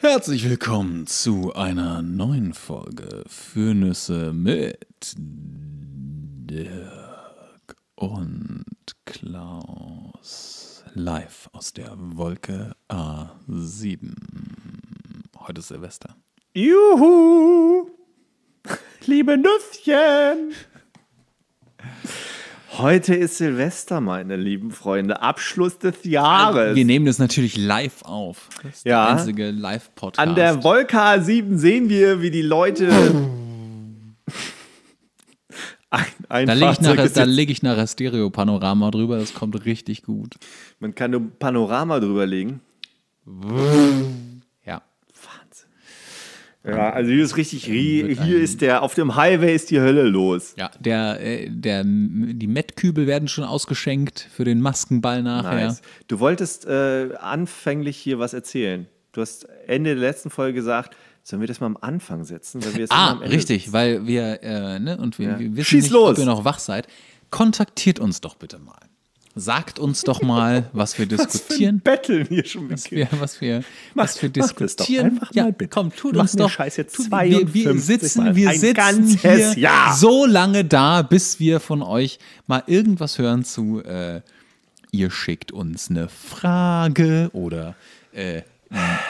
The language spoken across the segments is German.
Herzlich willkommen zu einer neuen Folge für Nüsse mit Dirk und Klaus. Live aus der Wolke A7. Heute ist Silvester. Juhu! Liebe Nüsschen! Heute ist Silvester, meine lieben Freunde. Abschluss des Jahres. Wir nehmen das natürlich live auf. Das ist ja. der einzige Live-Podcast. An der Volka 7 sehen wir, wie die Leute. ein, ein da lege ich, nach, da leg ich nachher Stereo-Panorama drüber. Das kommt richtig gut. Man kann nur Panorama drüber legen. Ja, also hier ist richtig, hier, hier ist der, auf dem Highway ist die Hölle los. Ja, der, äh, der, die Mettkübel werden schon ausgeschenkt für den Maskenball nachher. Nice. Du wolltest äh, anfänglich hier was erzählen. Du hast Ende der letzten Folge gesagt, Sollen wir das mal am Anfang setzen? Weil wir jetzt ah, richtig, sitzen? weil wir, äh, ne, und wir, ja. wir wissen Schieß nicht, los. ob ihr noch wach seid. Kontaktiert uns doch bitte mal sagt uns doch mal, was wir diskutieren. Was für ein Battle hier schon was wir, was wir, mach, was wir diskutieren. Doch, ja, komm, tu uns doch. Scheiß jetzt tut, wir, wir sitzen, mal. wir ein sitzen hier Jahr. so lange da, bis wir von euch mal irgendwas hören zu. Äh, ihr schickt uns eine Frage oder äh,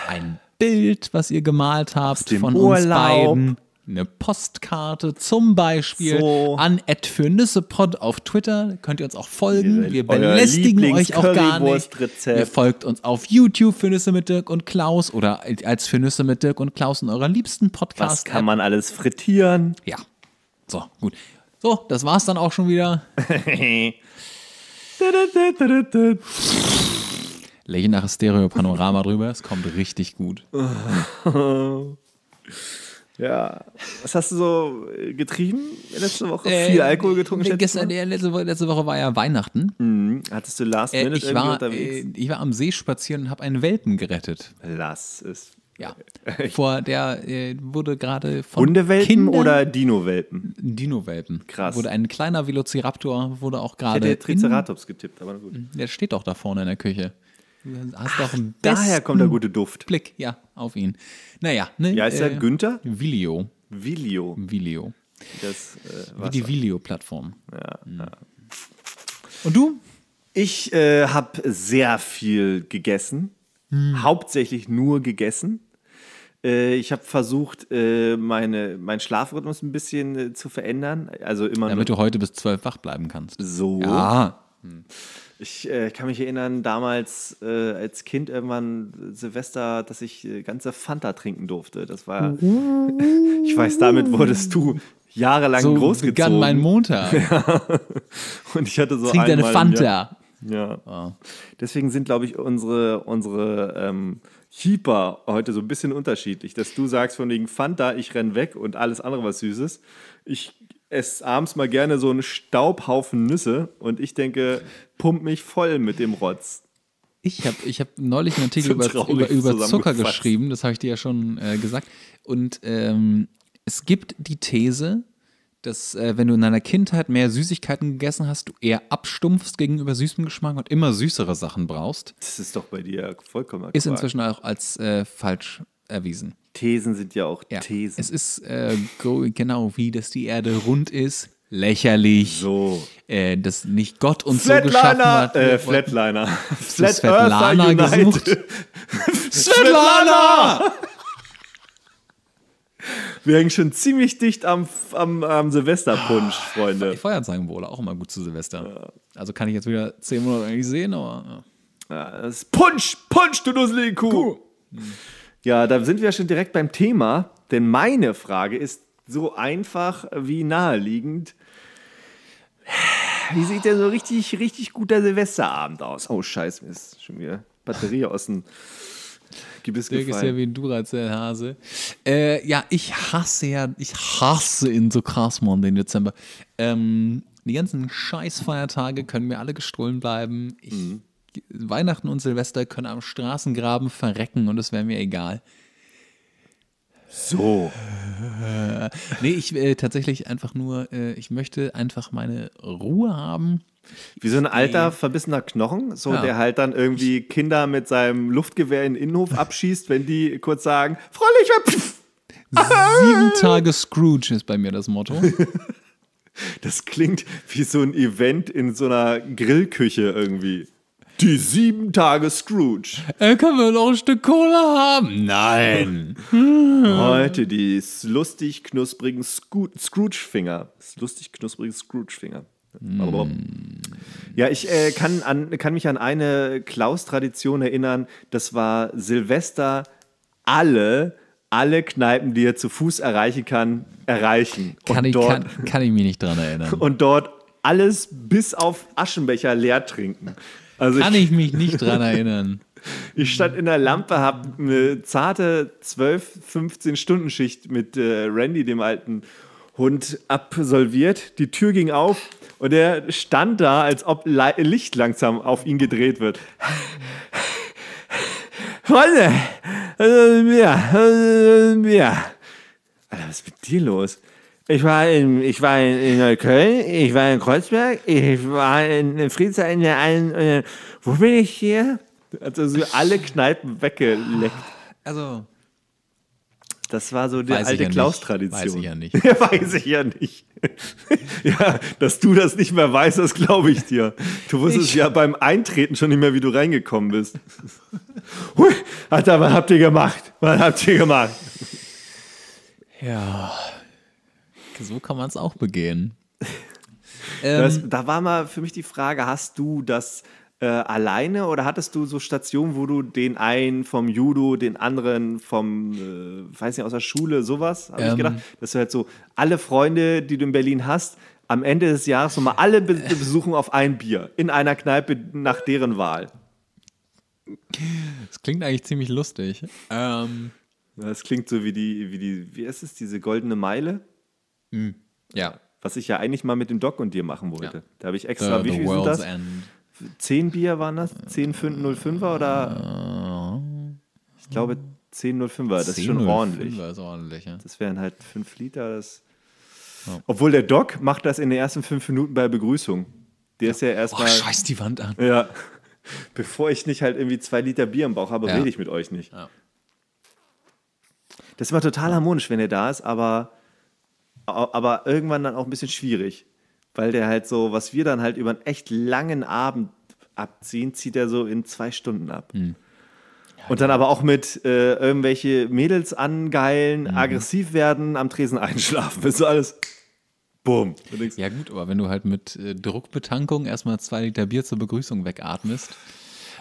ein Bild, was ihr gemalt habt von Urlaub. uns beiden eine Postkarte zum Beispiel so. an @fürnissepod auf Twitter. Könnt ihr uns auch folgen. Wir belästigen euch auch gar nicht. Ihr folgt uns auf YouTube für Nüsse mit Dirk und Klaus oder als für Nüsse mit Dirk und Klaus in eurer liebsten Podcast. Was kann man alles frittieren? Ja. So, gut. So, das war's dann auch schon wieder. Lächeln nach Stereo-Panorama drüber. Es kommt richtig gut. Ja. Was hast du so äh, getrieben letzte Woche? Äh, Viel Alkohol getrunken? Äh, gestern, äh, letzte, Woche, letzte, Woche, war ja Weihnachten. Mhm. Hattest du Last äh, Minute ich war, unterwegs? Äh, ich war am See spazieren und habe einen Welpen gerettet. Lass es. Ja. Vor der wurde gerade von Hundewelpen Kindern, oder Dino-Welpen? Dino-Welpen. Krass. Wurde ein kleiner Velociraptor wurde auch gerade. Ich hätte Triceratops in, getippt, aber gut. Der steht doch da vorne in der Küche. Hast Ach, doch daher kommt der hm. gute Duft. Blick, ja, auf ihn. Naja, ne? Ja, ist äh, er Günther? Vilio. Vilio. Vilio. Das, äh, Wie die Vilio-Plattform. Ja, mhm. ja. Und du? Ich äh, habe sehr viel gegessen. Hm. Hauptsächlich nur gegessen. Äh, ich habe versucht, äh, meine, meinen Schlafrhythmus ein bisschen äh, zu verändern. Also immer Damit du heute bis zwölf wach bleiben kannst. So. Ja. Hm. Ich äh, kann mich erinnern, damals äh, als Kind irgendwann Silvester, dass ich äh, ganze Fanta trinken durfte. Das war, ich weiß, damit wurdest du jahrelang so großgezogen. begann mein Montag. Und ich hatte so Trink deine Fanta. Ja. Oh. Deswegen sind, glaube ich, unsere, unsere ähm, Keeper heute so ein bisschen unterschiedlich, dass du sagst von wegen Fanta, ich renn weg und alles andere was Süßes. Ich esse abends mal gerne so einen Staubhaufen Nüsse und ich denke, pump mich voll mit dem Rotz. Ich habe ich hab neulich einen Artikel über, über, über Zucker geschrieben, das habe ich dir ja schon äh, gesagt. Und ähm, es gibt die These, dass äh, wenn du in deiner Kindheit mehr Süßigkeiten gegessen hast, du eher abstumpfst gegenüber süßem Geschmack und immer süßere Sachen brauchst. Das ist doch bei dir vollkommen akkurat. Ist inzwischen auch als äh, falsch erwiesen. Thesen sind ja auch ja, Thesen. Es ist äh, genau wie, dass die Erde rund ist. Lächerlich. So. Äh, dass nicht Gott uns so geschaffen hat. Äh, Flatliner. Flat Svetlana United. gesucht. Svetlana! Wir hängen schon ziemlich dicht am, am, am Silvesterpunsch, ah, Freunde. Die wohl auch immer gut zu Silvester. Also kann ich jetzt wieder zehn Monate eigentlich sehen, aber. Ja. Ja, das Punsch, Punsch, du dusselige Kuh! Cool. Hm. Ja, da sind wir schon direkt beim Thema, denn meine Frage ist so einfach wie naheliegend. Wie sieht denn so richtig, richtig guter Silvesterabend aus? Oh, scheiße, mir ist schon wieder Batterie aus dem Gebiss Dirk gefallen. ist ja wie ein Duracell-Hase. Äh, ja, ich hasse ja, ich hasse in so krass, den Dezember. Ähm, die ganzen Scheißfeiertage können mir alle gestohlen bleiben. Ich mhm. Weihnachten und Silvester können am Straßengraben verrecken und es wäre mir egal. So. Äh, nee, ich äh, tatsächlich einfach nur, äh, ich möchte einfach meine Ruhe haben. Wie so ein alter, verbissener Knochen, so ja. der halt dann irgendwie Kinder mit seinem Luftgewehr in den Innenhof abschießt, wenn die kurz sagen, Fräulein, Sieben Tage Scrooge ist bei mir das Motto. Das klingt wie so ein Event in so einer Grillküche irgendwie. Die sieben Tage Scrooge. Äh, können wir noch ein Stück Kohle haben? Nein. Heute die lustig knusprigen Scrooge-Finger. Lustig knusprigen Scrooge-Finger. Mm. Ja, ich äh, kann, an, kann mich an eine Klaus-Tradition erinnern. Das war Silvester alle alle Kneipen, die er zu Fuß erreichen kann, erreichen. Kann, und ich, dort, kann, kann ich mich nicht dran erinnern. Und dort alles bis auf Aschenbecher leer trinken. Also Kann ich, ich mich nicht dran erinnern. Ich stand in der Lampe, habe eine zarte 12, 15 Stunden Schicht mit äh, Randy, dem alten Hund, absolviert. Die Tür ging auf und er stand da, als ob Le Licht langsam auf ihn gedreht wird. Freunde, mir, mir. Alter, was ist mit dir los? Ich war in, ich war in, Neukölln, ich war in Kreuzberg, ich war in Friedrichshain, in der einen, in, äh, wo bin ich hier? Also so alle Kneipen weggeleckt. Also. Das war so die alte ja Klaus-Tradition. Weiß ich ja nicht. weiß ich ja nicht. ja, dass du das nicht mehr weißt, das glaube ich dir. Du wusstest ich ja beim Eintreten schon nicht mehr, wie du reingekommen bist. Hui, Alter, was habt ihr gemacht? Was habt ihr gemacht? Ja. So kann man es auch begehen. das, ähm, da war mal für mich die Frage, hast du das äh, alleine oder hattest du so Stationen, wo du den einen vom Judo, den anderen vom, äh, weiß nicht, aus der Schule, sowas? Habe ähm, ich gedacht, dass du halt so alle Freunde, die du in Berlin hast, am Ende des Jahres nochmal alle be besuchen auf ein Bier in einer Kneipe nach deren Wahl. Das klingt eigentlich ziemlich lustig. Ähm. Das klingt so wie die, wie die, wie ist es, diese goldene Meile? Mhm. Ja. Was ich ja eigentlich mal mit dem Doc und dir machen wollte. Ja. Da habe ich extra, the, wie viel sind das? End. Zehn Bier waren das? Zehn 505er oder? Äh. Ich glaube 10 05er, das 10 ist schon ordentlich. Ist ordentlich ja. Das wären halt 5 Liter. Das oh. Obwohl der Doc macht das in den ersten 5 Minuten bei Begrüßung. Der ja. ist ja erstmal. Oh, scheiß die Wand an. Ja. Bevor ich nicht halt irgendwie 2 Liter Bier im Bauch habe, ja. rede ich mit euch nicht. Das ist immer total harmonisch, wenn er da ist, aber aber irgendwann dann auch ein bisschen schwierig, weil der halt so, was wir dann halt über einen echt langen Abend abziehen, zieht er so in zwei Stunden ab. Mhm. Und dann aber auch mit äh, irgendwelche Mädels angeilen, mhm. aggressiv werden, am Tresen einschlafen. Das du alles. Boom. Ja, gut, aber wenn du halt mit äh, Druckbetankung erstmal zwei Liter Bier zur Begrüßung wegatmest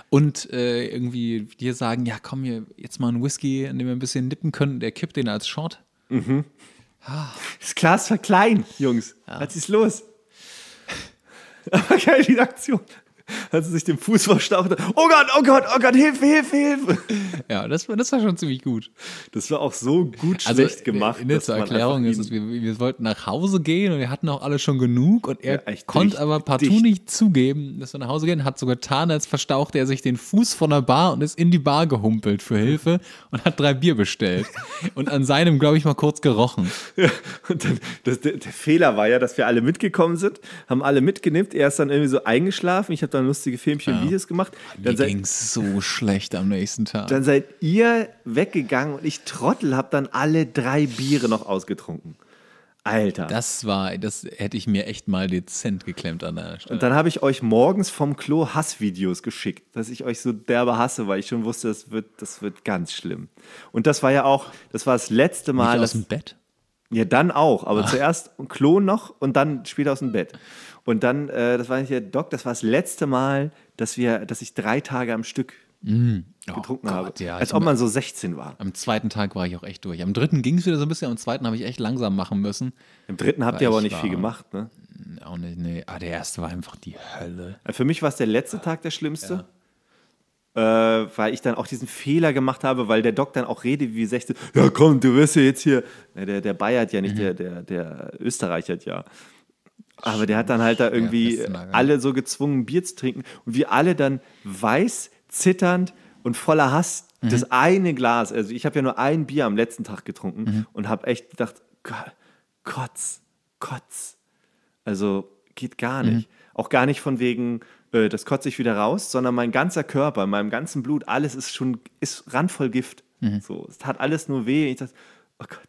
und äh, irgendwie dir sagen: Ja, komm, hier, jetzt mal einen Whisky, an dem wir ein bisschen nippen können, der kippt den als Short. Mhm. Ah. Das Glas war klein, Jungs. Ja. Was ist los? Aber geil, die Aktion hat sie sich den Fuß verstaucht. Oh Gott, oh Gott, oh Gott, Hilfe, Hilfe, Hilfe. Ja, das war, das war schon ziemlich gut. Das war auch so gut also, schlecht gemacht. In, in zur Erklärung ist es, wir, wir, wollten nach Hause gehen und wir hatten auch alle schon genug und er ja, konnte dicht, aber partout dicht. nicht zugeben, dass wir nach Hause gehen, hat so getan, als verstauchte er sich den Fuß von der Bar und ist in die Bar gehumpelt für Hilfe und hat drei Bier bestellt. und an seinem, glaube ich, mal kurz gerochen. Ja, und dann, das, der, der Fehler war ja, dass wir alle mitgekommen sind, haben alle mitgenippt, er ist dann irgendwie so eingeschlafen, ich habe dann lustige Filmchen und ja. Videos gemacht. Dann Mir ging so schlecht am nächsten Tag. Dann seid ihr weggegangen und ich Trottel habe dann alle drei Biere noch ausgetrunken. Alter. Das war, das hätte ich mir echt mal dezent geklemmt an der Stelle. Und dann habe ich euch morgens vom Klo Hassvideos geschickt, dass ich euch so derbe hasse, weil ich schon wusste, das wird, das wird ganz schlimm. Und das war ja auch, das war das letzte Mal. Nicht aus dem Bett? Ja, dann auch, aber Ach. zuerst Klo noch und dann später aus dem Bett. Und dann, äh, das war nicht der Doc, das war das letzte Mal, dass, wir, dass ich drei Tage am Stück Mm. Oh getrunken Gott, habe. Ja. Als ob man so 16 war. Am zweiten Tag war ich auch echt durch. Am dritten ging es wieder so ein bisschen, am zweiten habe ich echt langsam machen müssen. Im dritten habt ihr aber nicht viel gemacht, ne? Mm, auch nicht, nee. Aber ah, der erste war einfach die Hölle. Äh, für mich war es der letzte Tag der schlimmste. Ja. Äh, weil ich dann auch diesen Fehler gemacht habe, weil der Doc dann auch redet wie 16. Ja, komm, du wirst ja jetzt hier. Äh, der, der Bayer hat ja nicht, mhm. der, der, der Österreicher hat ja. Aber der hat dann halt da irgendwie alle so gezwungen, Bier zu trinken. Und wir alle dann weiß, zitternd und voller Hass mhm. das eine Glas. Also ich habe ja nur ein Bier am letzten Tag getrunken mhm. und habe echt gedacht, Kotz, Kotz. Also geht gar mhm. nicht. Mhm. Auch gar nicht von wegen, äh, das kotze ich wieder raus, sondern mein ganzer Körper, meinem ganzen Blut, alles ist schon, ist randvoll Gift. Mhm. So, es tat alles nur weh. Ich dachte, oh Gott,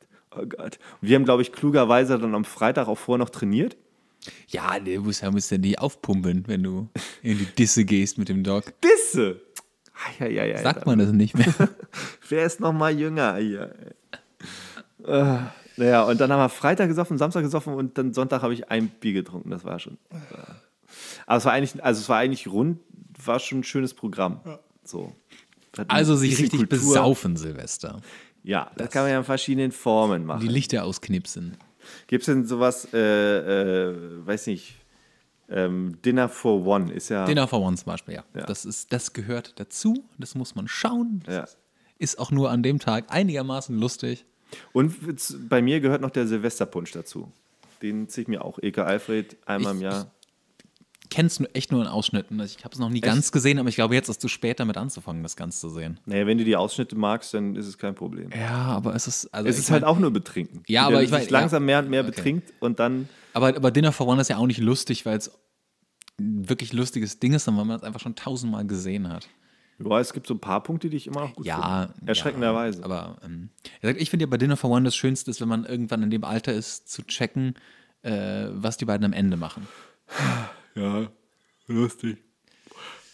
oh Gott. Und wir haben, glaube ich, klugerweise dann am Freitag auch vorher noch trainiert. Ja, du musst ja, musst ja nicht aufpumpen, wenn du in die Disse gehst mit dem Dog. Disse? Ja, ja, ja, Sagt man das nicht mehr? Wer ist noch mal jünger hier? Ah, naja, und dann haben wir Freitag gesoffen, Samstag gesoffen und dann Sonntag habe ich ein Bier getrunken. Das war schon. Aber ah. also es war eigentlich, also es war eigentlich rund, war schon ein schönes Programm. So. Also sich richtig Kultur. besaufen, Silvester. Ja, das, das, kann man ja in verschiedenen Formen machen. Die Lichter ausknipsen. Gibt es denn sowas, äh, äh, weiß nicht, ähm, Dinner for One ist ja. Dinner for One zum Beispiel, ja. ja. Das, ist, das gehört dazu, das muss man schauen. Das ja. ist, auch nur an dem Tag einigermaßen lustig. Und bei mir gehört noch der Silvesterpunsch dazu. Den ziehe ich mir auch. Eke Alfred einmal ich, im Jahr kenne es echt nur in Ausschnitten. Also ich habe es noch nie echt? ganz gesehen, aber ich glaube, jetzt ist es zu spät damit anzufangen, das Ganze zu sehen. Naja, wenn du die Ausschnitte magst, dann ist es kein Problem. Ja, aber es ist. Also es ist halt mein, halt auch nur betrinken. Ja, aber ich weiß. Mein, langsam ja, mehr und mehr okay. betrinkt und dann. Aber, aber Dinner for One ist ja auch nicht lustig, weil es wirklich lustiges Ding ist, sondern weil man es einfach schon tausendmal gesehen hat. Ja, es gibt so ein paar Punkte, die ich immer noch gut ja, finde. Erschreckenderweise. Ja, aber ähm, ich finde ja bei Dinner for One das Schönste ist, wenn man irgendwann in dem Alter ist, zu checken, äh, was die beiden am Ende machen. Ja, lustig.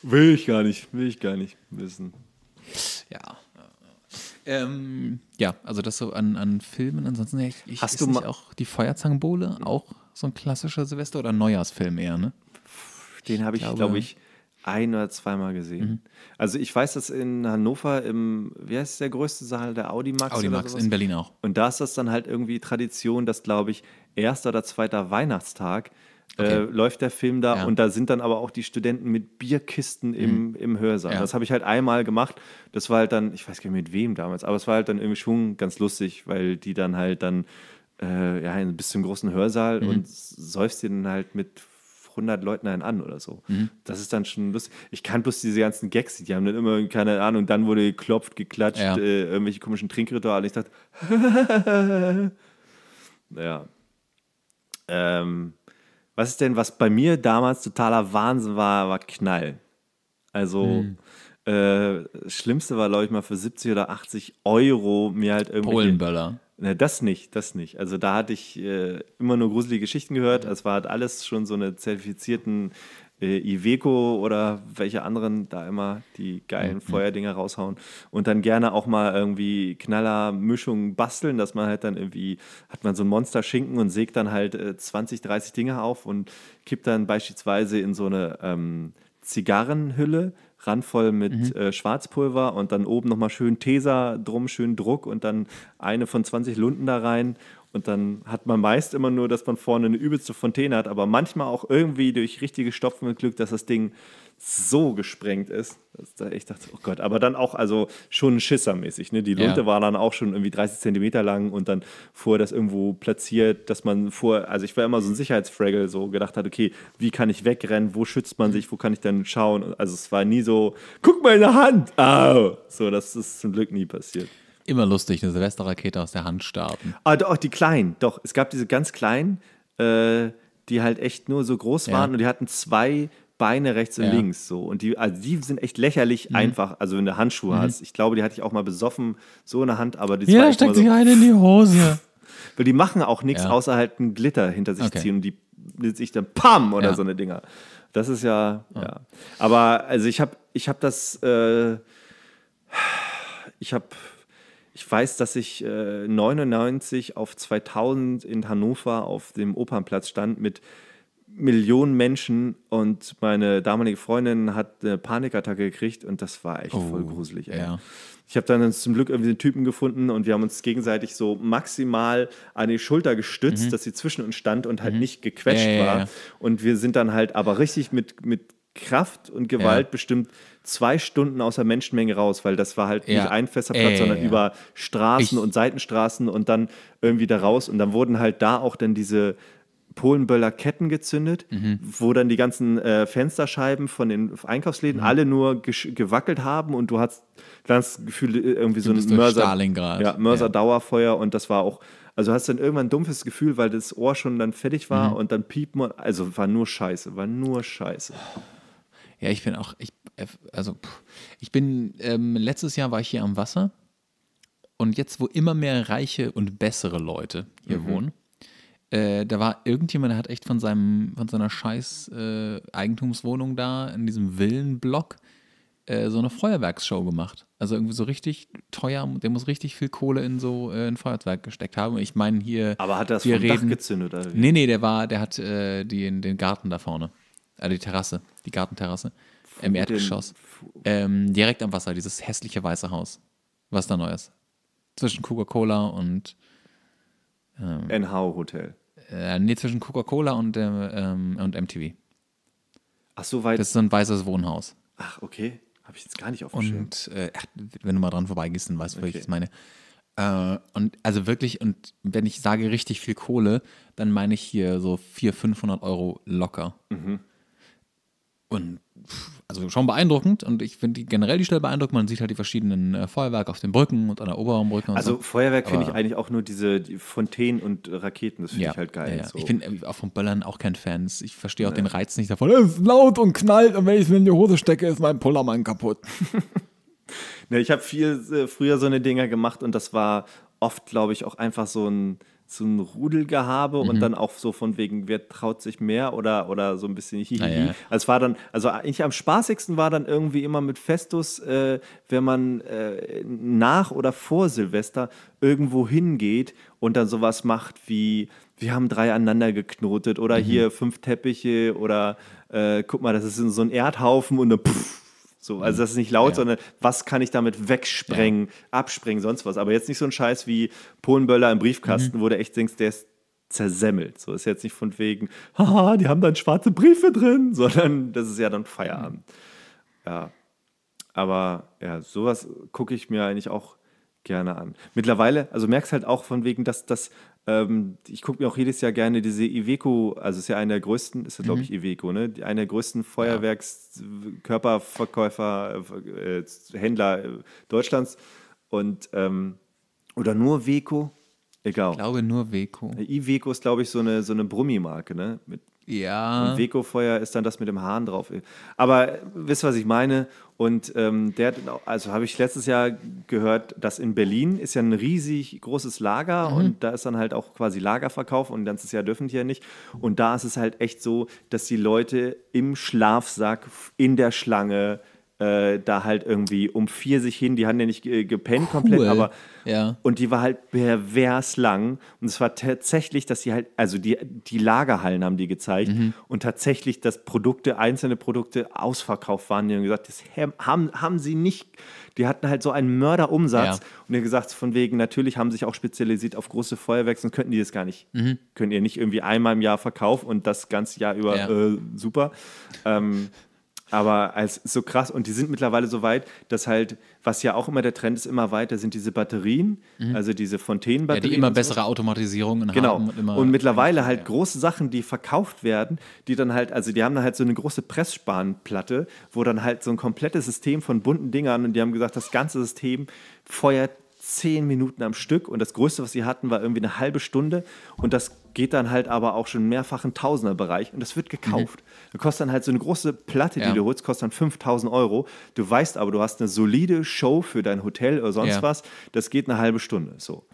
Will ich gar nicht, will ich gar nicht wissen. Ja. Ähm, ja, also das so an, an Filmen. Ansonsten ich, ich hast du auch die Feuerzangenbowle, auch so ein klassischer Silvester- oder Neujahrsfilm eher, ne? Den habe ich, glaube glaub ich, ein oder zweimal gesehen. Mhm. Also ich weiß, dass in Hannover im, wie heißt der größte Saal, der Audi Max? Audi Max, in Berlin auch. Und da ist das dann halt irgendwie Tradition, dass, glaube ich, erster oder zweiter Weihnachtstag äh, okay. Äh, läuft der Film da ja. und da sind dann aber auch die Studenten mit Bierkisten im, mhm. im Hörsaal. Ja. Das habe ich halt einmal gemacht. Das war halt dann, ich weiß gar nicht mit wem damals, aber es war halt dann irgendwie schon ganz lustig, weil die dann halt dann äh, ja, bis zum großen Hörsaal mhm. und säufst dir dann halt mit 100 Leuten einen an oder so. Mhm. Das ist dann schon lustig. Ich kann bloß diese ganzen Gags, die haben dann immer keine Ahnung, dann wurde geklopft, geklatscht, ja. äh, irgendwelche komischen Trinkrituale. Ich dachte, ja. Ähm, was ist denn, was bei mir damals totaler Wahnsinn war, war Knall. Also, hm. äh, Schlimmste war, glaube ich, mal für 70 oder 80 Euro mir halt irgendwie. Polenböller. Ne, das nicht, das nicht. Also da hatte ich äh, immer nur gruselige Geschichten gehört. Es war halt alles schon so eine zertifizierten äh, Iveco oder welche anderen da immer die geilen mhm. Feuerdinger raushauen und dann gerne auch mal irgendwie Knallermischungen basteln, dass man halt dann irgendwie, hat man so ein Monster Schinken und sägt dann halt äh, 20, 30 Dinge auf und kippt dann beispielsweise in so eine ähm, Zigarrenhülle randvoll mit mhm. äh, Schwarzpulver und dann oben nochmal schön Teser drum, schön Druck und dann eine von 20 Lunden da rein und dann hat man meist immer nur, dass man vorne eine übelste Fontäne hat, aber manchmal auch irgendwie durch richtige Stopfen mit Glück, dass das Ding so gesprengt ist, dass da ich dachte, oh Gott, aber dann auch, also schon schissermäßig. Ne? Die Lunte ja. war dann auch schon irgendwie 30 Zentimeter lang und dann vorher das irgendwo platziert, dass man vor, also ich war immer so ein Sicherheitsfraggle, so gedacht hat, okay, wie kann ich wegrennen, wo schützt man sich, wo kann ich dann schauen? Also es war nie so, guck mal in der Hand, au! So, das ist zum Glück nie passiert. Immer lustig, eine Silvesterrakete aus der Hand starten. Ah, doch, die kleinen, doch. Es gab diese ganz kleinen, äh, die halt echt nur so groß waren ja. und die hatten zwei Beine rechts und ja. links so. Und die, also die sind echt lächerlich mhm. einfach. Also wenn du Handschuhe mhm. hast. Ich glaube, die hatte ich auch mal besoffen, so in der Hand, aber die Ja, steckt so, sich eine in die Hose. Weil die machen auch nichts, ja. außer halt einen Glitter hinter sich okay. ziehen und die sich dann Pam oder ja. so eine Dinger. Das ist ja, oh. ja. Aber also ich habe ich hab das, äh, ich habe ich weiß, dass ich äh, 99 auf 2000 in Hannover auf dem Opernplatz stand mit Millionen Menschen und meine damalige Freundin hat eine Panikattacke gekriegt und das war echt oh, voll gruselig. Ja. Ich habe dann zum Glück irgendwie den Typen gefunden und wir haben uns gegenseitig so maximal an die Schulter gestützt, mhm. dass sie zwischen uns stand und halt mhm. nicht gequetscht ja, ja, war. Und wir sind dann halt aber richtig mit, mit Kraft und Gewalt ja. bestimmt zwei Stunden aus der Menschenmenge raus, weil das war halt ja. nicht ein fester Platz, äh, sondern ja. über Straßen ich, und Seitenstraßen und dann irgendwie da raus. Und dann wurden halt da auch dann diese Polenböller Ketten gezündet, mhm. wo dann die ganzen äh, Fensterscheiben von den Einkaufsläden mhm. alle nur gewackelt haben und du hast das Gefühl, äh, irgendwie so ein Mörser, ja, Mörser-Dauerfeuer und das war auch also hast du dann irgendwann ein dumpfes Gefühl, weil das Ohr schon dann fertig war mhm. und dann piept man. Also war nur Scheiße, war nur Scheiße. Ja, ich bin auch, ich, äh, also ich bin, ähm, letztes Jahr war ich hier am Wasser und jetzt, wo immer mehr reiche und bessere Leute hier mhm. wohnen, äh, da war irgendjemand, der hat echt von, seinem, von seiner scheiß äh, Eigentumswohnung da in diesem Villenblock äh, so eine Feuerwerksshow gemacht. Also irgendwie so richtig teuer, der muss richtig viel Kohle in so äh, ein Feuerwerk gesteckt haben. Ich meine hier. Aber hat er das vom reden, Dach gezündet? Oder wie? Nee, nee, der war, der hat äh, den, den Garten da vorne. Also die Terrasse, die Gartenterrasse. Im Erdgeschoss. Ähm, direkt am Wasser, dieses hässliche weiße Haus. Was da neu ist. Zwischen Coca-Cola und. Ähm, NH Hotel. Äh, nee, zwischen Coca-Cola und, äh, ähm, und MTV. Ach, so weit. Das ist so ein weißes Wohnhaus. Ach, okay. Habe ich jetzt gar nicht aufgeschrieben. Und äh, wenn du mal dran vorbeigehst, dann weißt du, okay. was ich jetzt meine. Äh, und also wirklich, und wenn ich sage richtig viel Kohle, dann meine ich hier so 400, 500 Euro locker. Mhm. Und also schon beeindruckend und ich finde generell die Stelle beeindruckend. Man sieht halt die verschiedenen äh, Feuerwerke auf den Brücken und an der oberen Brücke. also so. Feuerwerk finde ich eigentlich auch nur diese die Fontänen und Raketen, das finde ja, ich halt geil. Ja, so. Ich bin äh, auch von Böllern auch kein Fan. Ich verstehe auch ja. den Reiz nicht davon. Es ist laut und knallt und wenn ich es mir in die Hose stecke, ist mein Pullermann kaputt. ne, ich habe viel äh, früher so eine Dinger gemacht und das war oft, glaube ich, auch einfach so ein so ein Rudelgehabe mhm. und dann auch so von wegen, wer traut sich mehr oder, oder so ein bisschen hihi. Ah, ja. Also war dann, also eigentlich am spaßigsten war dann irgendwie immer mit Festus, äh, wenn man äh, nach oder vor Silvester irgendwo hingeht und dann sowas macht wie, wir haben drei aneinander geknotet oder mhm. hier fünf Teppiche oder äh, guck mal, das ist so ein Erdhaufen und eine Pff so, also das ist nicht laut, ja. sondern was kann ich damit wegsprengen, ja. absprengen, sonst was. Aber jetzt nicht so ein Scheiß wie Polenböller im Briefkasten, mhm. wo du echt denkst, der ist zersemmelt. So ist jetzt nicht von wegen, haha, die haben dann schwarze Briefe drin, sondern das ist ja dann Feierabend. Mhm. Ja. Aber ja, sowas gucke ich mir eigentlich auch gerne an. Mittlerweile, also merkst halt auch von wegen, dass das ähm, ich gucke mir auch jedes Jahr gerne diese Iveco, also ist ja einer der größten, ist ja glaube mhm. ich Iveco, ne? Einer der größten Feuerwerkskörperverkäufer, äh, Händler äh, Deutschlands. Und ähm, oder nur Weco? Egal. Ich glaube nur Weco. Iveco ist, glaube ich, so eine, so eine Brummi-Marke, ne? Mit ja. Und weko ist dann das mit dem Hahn drauf. Aber wisst was ich meine? Und ähm, der, also habe ich letztes Jahr gehört, dass in Berlin ist ja ein riesig großes Lager mhm. und da ist dann halt auch quasi Lagerverkauf und ein ganzes Jahr dürfen die ja nicht. Und da ist es halt echt so, dass die Leute im Schlafsack, in der Schlange, äh, da halt irgendwie um vier sich hin, die haben ja nicht äh, gepennt cool. komplett, aber ja. und die war halt pervers lang und es war tatsächlich, dass sie halt, also die, die Lagerhallen haben die gezeigt mhm. und tatsächlich, dass Produkte, einzelne Produkte ausverkauft waren, die haben gesagt, das haben, haben sie nicht, die hatten halt so einen Mörderumsatz ja. und die haben gesagt, von wegen, natürlich haben sie sich auch spezialisiert auf große Feuerwerks, sonst könnten die das gar nicht, mhm. können ihr nicht irgendwie einmal im Jahr verkaufen und das ganze Jahr über ja. äh, super. Ähm, aber als so krass, und die sind mittlerweile so weit, dass halt, was ja auch immer der Trend ist, immer weiter sind diese Batterien, mhm. also diese Fontänenbatterien. Ja, die immer so. bessere Automatisierungen genau. haben. Genau. Und, und, mittlerweile halt ja. große Sachen, die verkauft werden, die dann halt, also die haben dann halt so eine große Pressspanplatte, wo dann halt so ein komplettes System von bunten Dingern und die haben gesagt, das ganze System feuert zehn Minuten am Stück und das Größte, was sie hatten, war irgendwie eine halbe Stunde und das geht dann halt aber auch schon mehrfach im Tausenderbereich und das wird gekauft. Mhm. Du kostet dann halt so eine große Platte, die ja. du holst, kostet dann 5000 Euro. Du weißt aber, du hast eine solide Show für dein Hotel oder sonst ja. was. Das geht eine halbe Stunde so.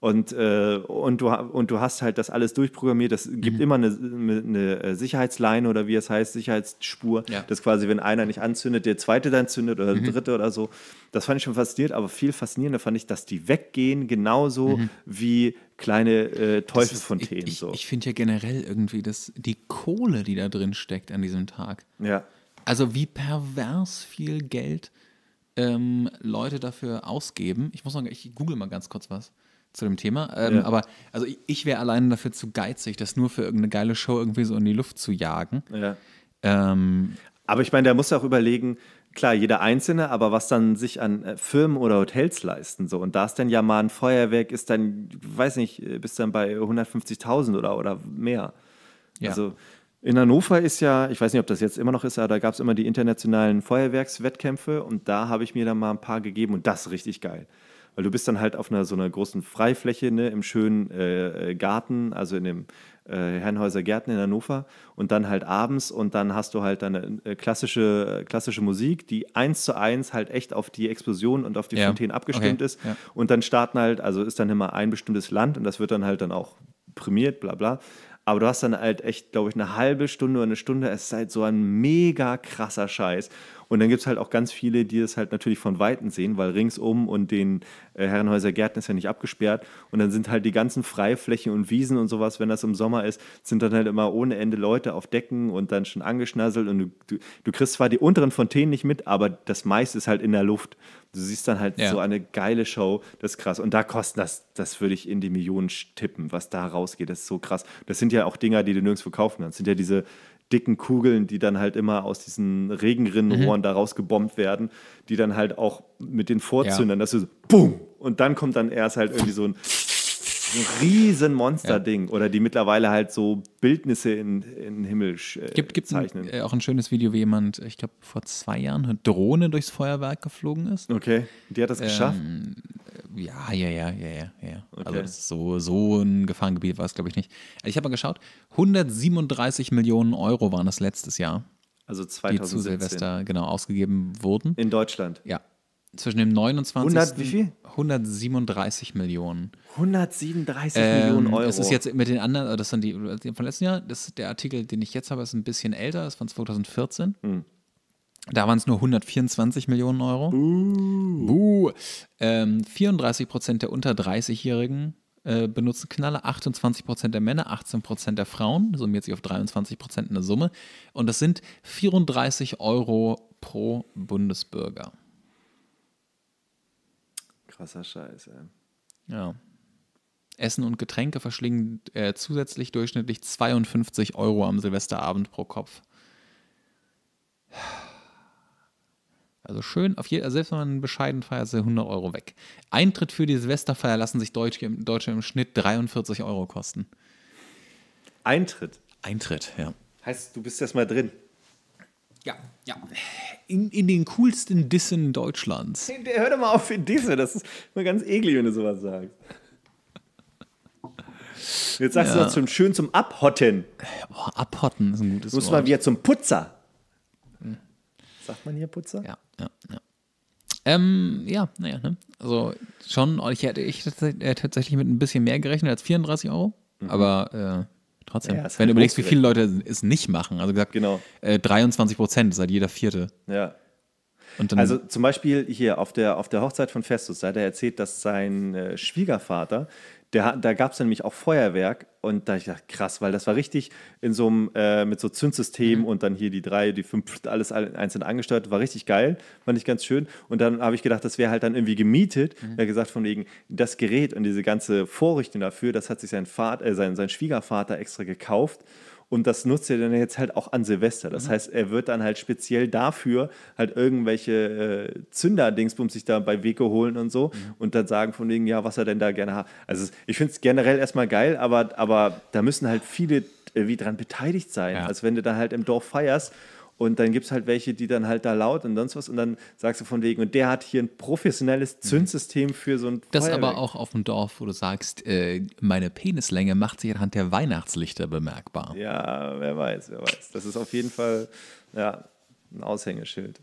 Und, äh, und, du, und du hast halt das alles durchprogrammiert. Das gibt mhm. immer eine, eine, äh, Sicherheitsleine oder wie es heißt, Sicherheitsspur. Ja. Das quasi, wenn einer nicht anzündet, der zweite dann zündet oder der mhm. dritte oder so. Das fand ich schon faszinierend, aber viel faszinierender fand ich, dass die weggehen, genauso mhm. wie kleine äh, Teufelfontänen. Ich, ich, so. ich finde ja generell irgendwie dass die Kohle, die da drin steckt an diesem Tag. Ja. Also wie pervers viel Geld ähm, Leute dafür ausgeben. Ich muss sagen, ich google mal ganz kurz was zu dem Thema. Ähm, ja. Aber also ich, ich wäre alleine dafür zu geizig, das nur für irgendeine geile Show irgendwie so in die Luft zu jagen. Ja. Ähm, aber ich meine, der muss ja auch überlegen, klar, jeder Einzelne, aber was dann sich an äh, Firmen oder Hotels leisten. So. Und da ist dann ja mal ein Feuerwerk, ist dann, weiß nicht, äh, bist dann bei 150.000 oder, oder mehr. Ja. Also in Hannover ist ja, ich weiß nicht, ob das jetzt immer noch ist, aber da gab es immer die internationalen Feuerwerkswettkämpfe und da habe ich mir dann mal ein paar gegeben und das ist richtig geil weil du bist dann halt auf einer so einer großen Freifläche ne, im schönen äh, äh, Garten, also in dem äh, Herrenhäuser Gärten in Hannover und dann halt abends und dann hast du halt deine äh, klassische, klassische Musik, die eins zu eins halt echt auf die Explosion und auf die ja. Fontänen abgestimmt okay. ist ja. und dann starten halt, also ist dann immer ein bestimmtes Land und das wird dann halt dann auch prämiert, bla bla. Aber du hast dann halt echt, glaube ich, eine halbe Stunde oder eine Stunde. Es ist halt so ein mega krasser Scheiß. Und dann gibt es halt auch ganz viele, die es halt natürlich von Weitem sehen, weil ringsum und den äh, Herrenhäuser Gärten ist ja nicht abgesperrt. Und dann sind halt die ganzen Freiflächen und Wiesen und sowas, wenn das im Sommer ist, sind dann halt immer ohne Ende Leute auf Decken und dann schon angeschnasselt. Und du, du, du kriegst zwar die unteren Fontänen nicht mit, aber das meiste ist halt in der Luft. Du siehst dann halt ja. so eine geile Show, das ist krass. Und da kosten das, das würde ich in die Millionen tippen, was da rausgeht. Das ist so krass. Das sind ja auch Dinger, die du nirgends verkaufen kannst. Das sind ja diese dicken Kugeln, die dann halt immer aus diesen Regenrinnenrohren mhm. da rausgebombt werden, die dann halt auch mit den Vorzündern, ja. das ist so, boom! Und dann kommt dann erst halt irgendwie so ein ein riesen Monsterding ja. oder die mittlerweile halt so Bildnisse in, in Himmel äh, gibt, gibt zeichnen. Ein, äh, auch ein schönes Video, wie jemand, ich glaube vor zwei Jahren, eine Drohne durchs Feuerwerk geflogen ist. Okay, die hat das ähm, geschafft. Ja, ja, ja, ja, ja. ja. Also okay. Also das ist so, so ein Gefahrengebiet war es, glaube ich, nicht. Also ich habe mal geschaut, 137 Millionen Euro waren das letztes Jahr. Also 2017. Die zu Silvester, genau, ausgegeben wurden. In Deutschland? Ja. Zwischen dem 29. 100, wie viel? 137 Millionen. 137 ähm, Millionen Euro. Das ist jetzt mit den anderen, das sind die, die vom letzten Jahr, das, der Artikel, den ich jetzt habe, ist ein bisschen älter, ist von 2014. Mhm. Da waren es nur 124 Millionen Euro. Buh. Buh. Ähm, 34 Prozent der unter 30-Jährigen äh, benutzen Knalle, 28 Prozent der Männer, 18 Prozent der Frauen, summiert sich auf 23 Prozent eine Summe. Und das sind 34 Euro pro Bundesbürger. Krasser Scheiß, ey. Ja. Essen und Getränke verschlingen äh, zusätzlich durchschnittlich 52 Euro am Silvesterabend pro Kopf. Ja. Also schön, auf je, selbst wenn man bescheiden feiert, sind 100 Euro weg. Eintritt für die Silvesterfeier lassen sich Deutsche, Deutsche im Schnitt 43 Euro kosten. Eintritt? Eintritt, ja. Heißt, du bist erstmal drin. Ja, ja. In, in den coolsten Dissen Deutschlands. Hör doch mal auf für Disse, das ist mal ganz eklig, wenn du sowas sagst. Jetzt sagst ja. du das zum, schön zum Abhotten. Oh, Abhotten ist ein gutes Wort. Du musst Wort. mal wieder zum Putzer. Sagt man hier Putzer? Ja, ja, ja. Ähm, ja, naja, ne? Also schon, ich hätte ich äh, tatsächlich mit ein bisschen mehr gerechnet als 34 Euro, mhm. aber äh, trotzdem. Ja, Wenn du halt überlegst, wie viele Leute es nicht machen, also gesagt, genau. Äh, 23 Prozent seit halt jeder Vierte. Ja. also zum Beispiel hier auf der, auf der Hochzeit von Festus, da hat er erzählt, dass sein äh, Schwiegervater der, da gab es nämlich auch Feuerwerk und da ich dachte, krass, weil das war richtig in so einem, äh, mit so Zündsystem mhm. und dann hier die drei, die fünf, alles einzeln angesteuert, war richtig geil, fand ich ganz schön. Und dann habe ich gedacht, das wäre halt dann irgendwie gemietet. Mhm. Er gesagt von wegen, das Gerät und diese ganze Vorrichtung dafür, das hat sich sein, Vater, äh, sein, sein Schwiegervater extra gekauft und das nutzt er dann jetzt halt auch an Silvester. Das mhm. heißt, er wird dann halt speziell dafür halt irgendwelche äh, Zünder-Dingsbums sich da bei Wege holen und so mhm. und dann sagen von wegen, ja, was er denn da gerne hat. Also ich finde es generell erstmal geil, aber, aber da müssen halt viele äh, wie dran beteiligt sein. Ja. Als wenn du da halt im Dorf feierst und dann gibt es halt welche, die dann halt da laut und sonst was. Und dann sagst du von wegen, und der hat hier ein professionelles mhm. Zündsystem für so ein Das Feuerwerk. aber auch auf dem Dorf, wo du sagst, äh, meine Penislänge macht sich anhand der Weihnachtslichter bemerkbar. Ja, wer weiß, wer weiß. Das ist auf jeden Fall ja, ein Aushängeschild.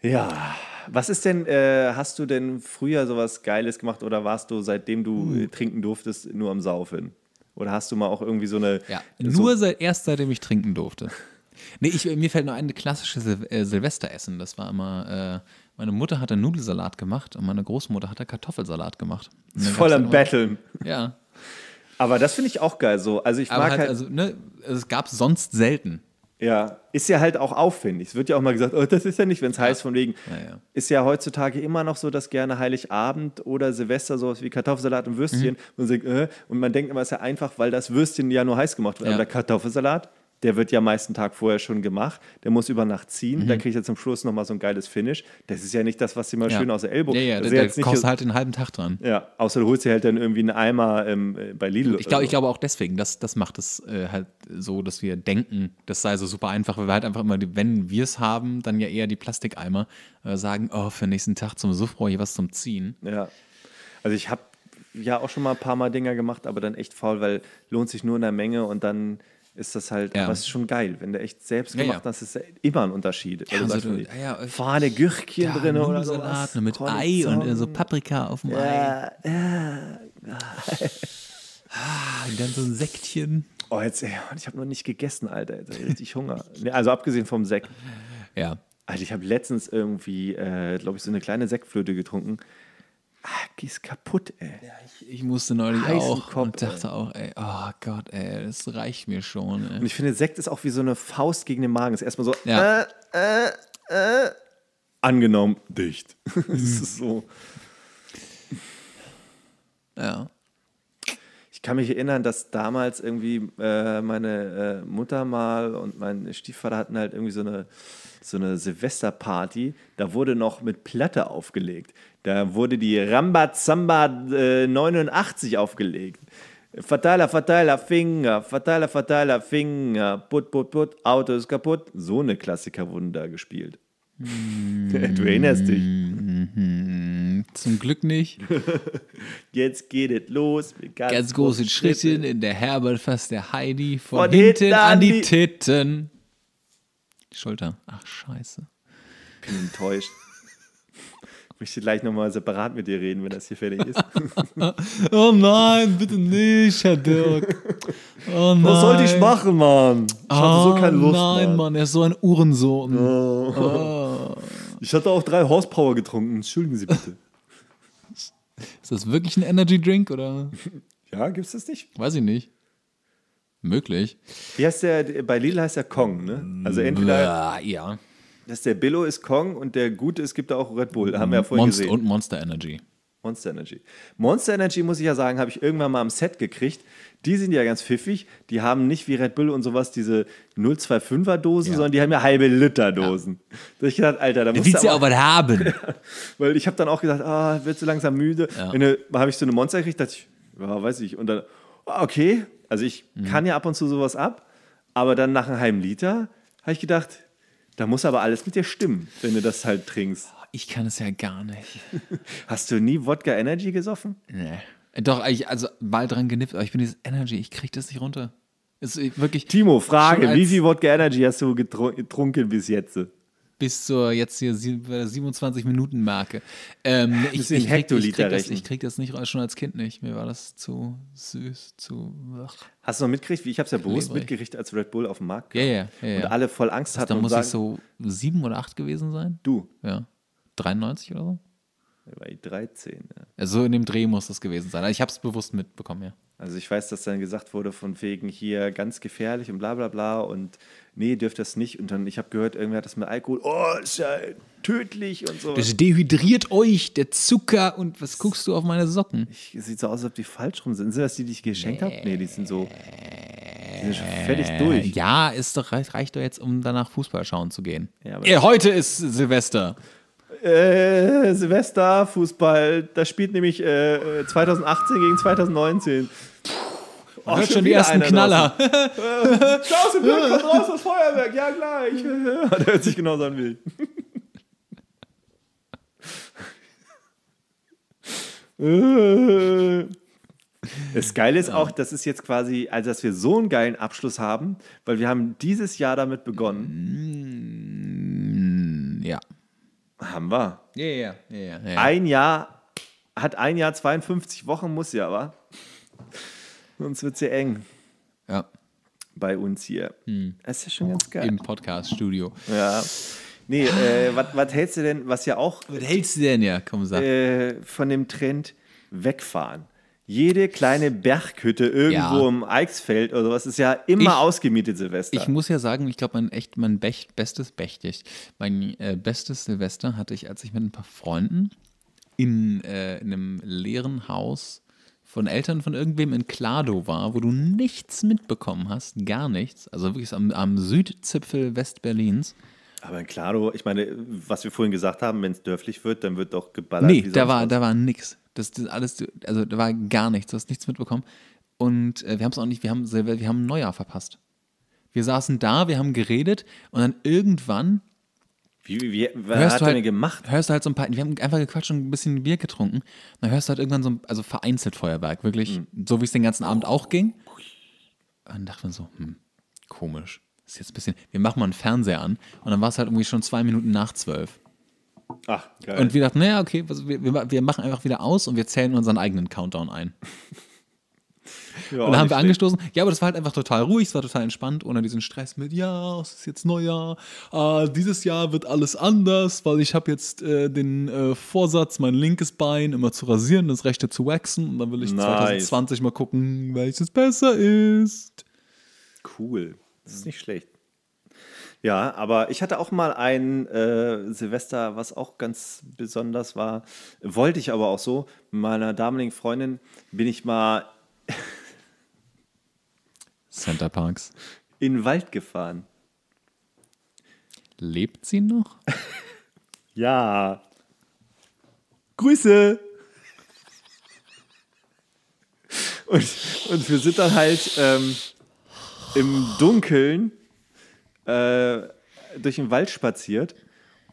Ja, was ist denn, äh, hast du denn früher sowas Geiles gemacht oder warst du, seitdem du hm. trinken durftest, nur am Saufen? Oder hast du mal auch irgendwie so eine. Ja, äh, nur so seit, erst seitdem ich trinken durfte. nee, ich, mir fällt nur ein klassisches Sil äh, Silvesteressen. Das war immer. Äh, meine Mutter hat einen Nudelsalat gemacht und meine Großmutter hat einen Kartoffelsalat gemacht. Voll am Betteln. Ja. Aber das finde ich auch geil so. Also ich Aber mag halt, halt also, ne, es gab sonst selten. Ja, ist ja halt auch aufwendig. Es wird ja auch mal gesagt, oh, das ist ja nicht, wenn es ja. heißt von wegen. Ja, ja. Ist ja heutzutage immer noch so, dass gerne Heiligabend oder Silvester sowas wie Kartoffelsalat und mhm. Würstchen mhm. und, man denkt immer, es ist ja einfach, weil das Würstchen ja nur heiß gemacht wird. Aber der Kartoffelsalat der wird ja meistens einen Tag vorher schon gemacht, der muss über Nacht ziehen, mhm. dann kriegt er zum Schluss nochmal so ein geiles Finish. Das ist ja nicht das, was sie mal ja. schön aus der Ellbogen... Ja, ja, das der, der kostet halt den halben Tag dran. Ja, außer du holst dir halt dann irgendwie einen Eimer ähm, bei Lidl. Ich, glaub, glaube auch deswegen, das, das macht es äh, halt so, dass wir denken, das sei so super einfach, weil wir halt einfach immer, wenn wir es haben, dann ja eher die Plastikeimer äh, sagen, oh, für den nächsten Tag zum Suff brauche ich was zum Ziehen. Ja, also ich habe ja auch schon mal ein paar Mal Dinger gemacht, aber dann echt faul, weil lohnt sich nur in der Menge und dann ist das halt, ja. aber es ist schon geil, wenn du echt selbst gemacht ja, ja. hast, ist immer ein Unterschied. Ja, also du, ja, äh, Fahne Gürkchen drin oder sowas. Mit Kreuzung. Ei und äh, so Paprika auf dem Ei. Ja. Ah, und dann so ein Sektchen. Oh, jetzt, ey, ich habe noch nicht gegessen, Alter. Jetzt richtig Hunger. also abgesehen vom Sekt. Ja. Also ich habe letztens irgendwie, äh, glaube ich, so eine kleine Sektflöte getrunken. Ah, gehst kaputt, ey. Ja, ich, ich musste neulich Heißen auch Kopf, und dachte ey. auch, ey, oh Gott, ey, das reicht mir schon. Ey. Und ich finde, Sekt ist auch wie so eine Faust gegen den Magen. Ist erstmal so, ja. äh, äh, äh, angenommen, dicht. es mhm. ist so. Ja. Ich kann mich erinnern, dass damals irgendwie äh, meine äh, Mutter mal und mein Stiefvater hatten halt irgendwie so eine, so eine Silvesterparty. Da wurde noch mit Platte aufgelegt. Da wurde die Rambazamba äh, 89 aufgelegt. Verteiler, Verteiler, Finger, Verteiler, Verteiler, Finger, put, put, put, Auto ist kaputt. So eine Klassiker wurden da gespielt. Mhm. Du erinnerst dich. Mhm. Zum Glück nicht. Jetzt geht es los. Mit ganz, ganz großen Schritten. in der Herbert fast der Heidi von, von hinten, hinten, an die, die Titten. Die Schulter. Ach, scheiße. Bin enttäuscht möchte gleich nochmal separat mit dir reden, wenn das hier fertig ist. oh nein, bitte nicht, Herr Dirk. Oh nein. Was sollte ich machen, Mann? Ich hatte oh so keine oh Lust. Nein, Mann, Mann er ist so ein Uhrensohn. Oh. Oh. Ich hatte auch drei Horsepower getrunken. Entschuldigen Sie bitte. Ist das wirklich ein Energy Drink oder? Ja, es das nicht? Weiß ich nicht. Möglich. Wie heißt der? Bei Lila heißt er Kong, ne? Also entweder. Ja dass der Billo ist Kong und der Gute, es gibt da auch Red Bull, haben wir ja vorhin Monst gesehen. Und Monster Energy. Monster Energy. Monster Energy, muss ich ja sagen, habe ich irgendwann mal am Set gekriegt. Die sind ja ganz pfiffig. Die haben nicht wie Red Bull und sowas diese 025er Dosen, ja. sondern die haben ja halbe Liter Dosen. Ja. Da ich gedacht, Alter, da musst du. sie auch was haben. Weil ich habe dann auch gedacht, ah, wird so langsam müde. Ja. Habe ich so eine Monster gekriegt, dachte ich, ja, weiß ich. Und dann, ah, okay. Also ich mhm. kann ja ab und zu sowas ab, aber dann nach einem halben Liter habe ich gedacht, da muss aber alles mit dir stimmen, wenn du das halt trinkst. Ich kann es ja gar nicht. Hast du nie Wodka Energy gesoffen? Nee. Doch, ich, also mal dran genippt, aber ich bin dieses Energy, ich krieg das nicht runter. Ist wirklich Timo, Frage, wie viel Wodka Energy hast du getrunken bis jetzt? bis zur jetzt hier 27 äh, Minuten Marke. Ähm, ich, ich, krieg, ich, krieg das, ich krieg das nicht schon als Kind nicht. Mir war das zu süß, zu. Ach. Hast du noch mitgekriegt? Ich habe es ja bewusst mitgerichtet, als Red Bull auf dem Markt kam. Ja, ja, ja, und alle voll Angst also, hatten. Da muss sagen, ich so sieben oder acht gewesen sein. Du? Ja. 93 oder so? Da war ich 13. Ja. Also in dem Dreh muss das gewesen sein. Also ich habe es bewusst mitbekommen, ja. Also ich weiß, dass dann gesagt wurde von wegen hier ganz gefährlich und bla bla bla und nee, dürft das nicht. Und dann, ich habe gehört, irgendwer hat das mit Alkohol, oh, ist ja tödlich und so. Das dehydriert euch, der Zucker und was guckst du auf meine Socken? Ich, sieht so aus, als ob die falsch rum sind. Sind das die, die ich geschenkt nee. habe? Nee, die sind so die sind schon fertig äh, durch. Ja, ist doch, reicht, reicht doch jetzt, um danach Fußball schauen zu gehen. Ja, Ey, äh, heute ist Silvester. Äh, Silvester, Fußball, das spielt nämlich äh, 2018 äh, gegen 2019. Man oh, hört schon die ersten Knaller. Äh, Klaus, im Bild, kommt raus, das Feuerwerk, ja gleich. Der hört sich genauso an wie ich. Das Geile ist auch, das ist jetzt quasi, also dass wir so einen geilen Abschluss haben, weil wir haben dieses Jahr damit begonnen. Mm, ja. Haben wir. Ja, ja, ja. Ein Jahr, hat ein Jahr 52 Wochen, muss ja, aber. Sonst wird es ja eng. Ja. Bei uns hier. Hm. Das ist ja schon ganz geil. Im Podcast-Studio. Ja. Nee, äh, was hältst du denn, was ja auch. Was hältst du denn, ja, komm, sag. Äh, von dem Trend wegfahren. Jede kleine Berghütte irgendwo ja. im Eichsfeld oder sowas ist ja immer ich, ausgemietet, Silvester. Ich muss ja sagen, ich glaube, mein echt, mein Bech, bestes Bechtig, mein äh, bestes Silvester hatte ich, als ich mit ein paar Freunden in, äh, in einem leeren Haus von Eltern von irgendwem in Klado war, wo du nichts mitbekommen hast, gar nichts. Also wirklich am, am Südzipfel Westberlins. Aber in Klado, ich meine, was wir vorhin gesagt haben, wenn es dörflich wird, dann wird doch geballert. Nee, da war, was. da war nix. Das, das alles, also da war gar nichts, du hast nichts mitbekommen. Und äh, wir haben es auch nicht, wir haben, wir haben Neujahr verpasst. Wir saßen da, wir haben geredet und dann irgendwann wie, wie, was hörst hat halt, er denn gemacht? Hörst du halt so ein paar, wir haben einfach gequatscht und ein bisschen Bier getrunken. Dann hörst du halt irgendwann so, ein, also vereinzelt Feuerwerk, wirklich, mhm. so wie es den ganzen Abend oh. auch ging. Und dann dachte man so, hm, komisch. Das ist jetzt ein bisschen, wir machen mal einen Fernseher an. Und dann war es halt irgendwie schon zwei Minuten nach zwölf. Ach, geil. Und wir dachten, naja, okay, also wir, wir, wir machen einfach wieder aus und wir zählen unseren eigenen Countdown ein. Ja, und dann haben wir schlecht. angestoßen. Ja, aber das war halt einfach total ruhig, es war total entspannt, ohne diesen Stress mit, ja, es ist jetzt Neujahr, äh, dieses Jahr wird alles anders, weil ich habe jetzt äh, den äh, Vorsatz, mein linkes Bein immer zu rasieren, das rechte zu wachsen und dann will ich nice. 2020 mal gucken, welches besser ist. Cool, das ist nicht schlecht. Ja, aber ich hatte auch mal ein äh, Silvester, was auch ganz besonders war. Wollte ich aber auch so. Mit meiner damaligen Freundin bin ich mal Center Parks. In den Wald gefahren. Lebt sie noch? ja. Grüße! Und, und wir sind dann halt ähm, im Dunkeln äh, durch den Wald spaziert.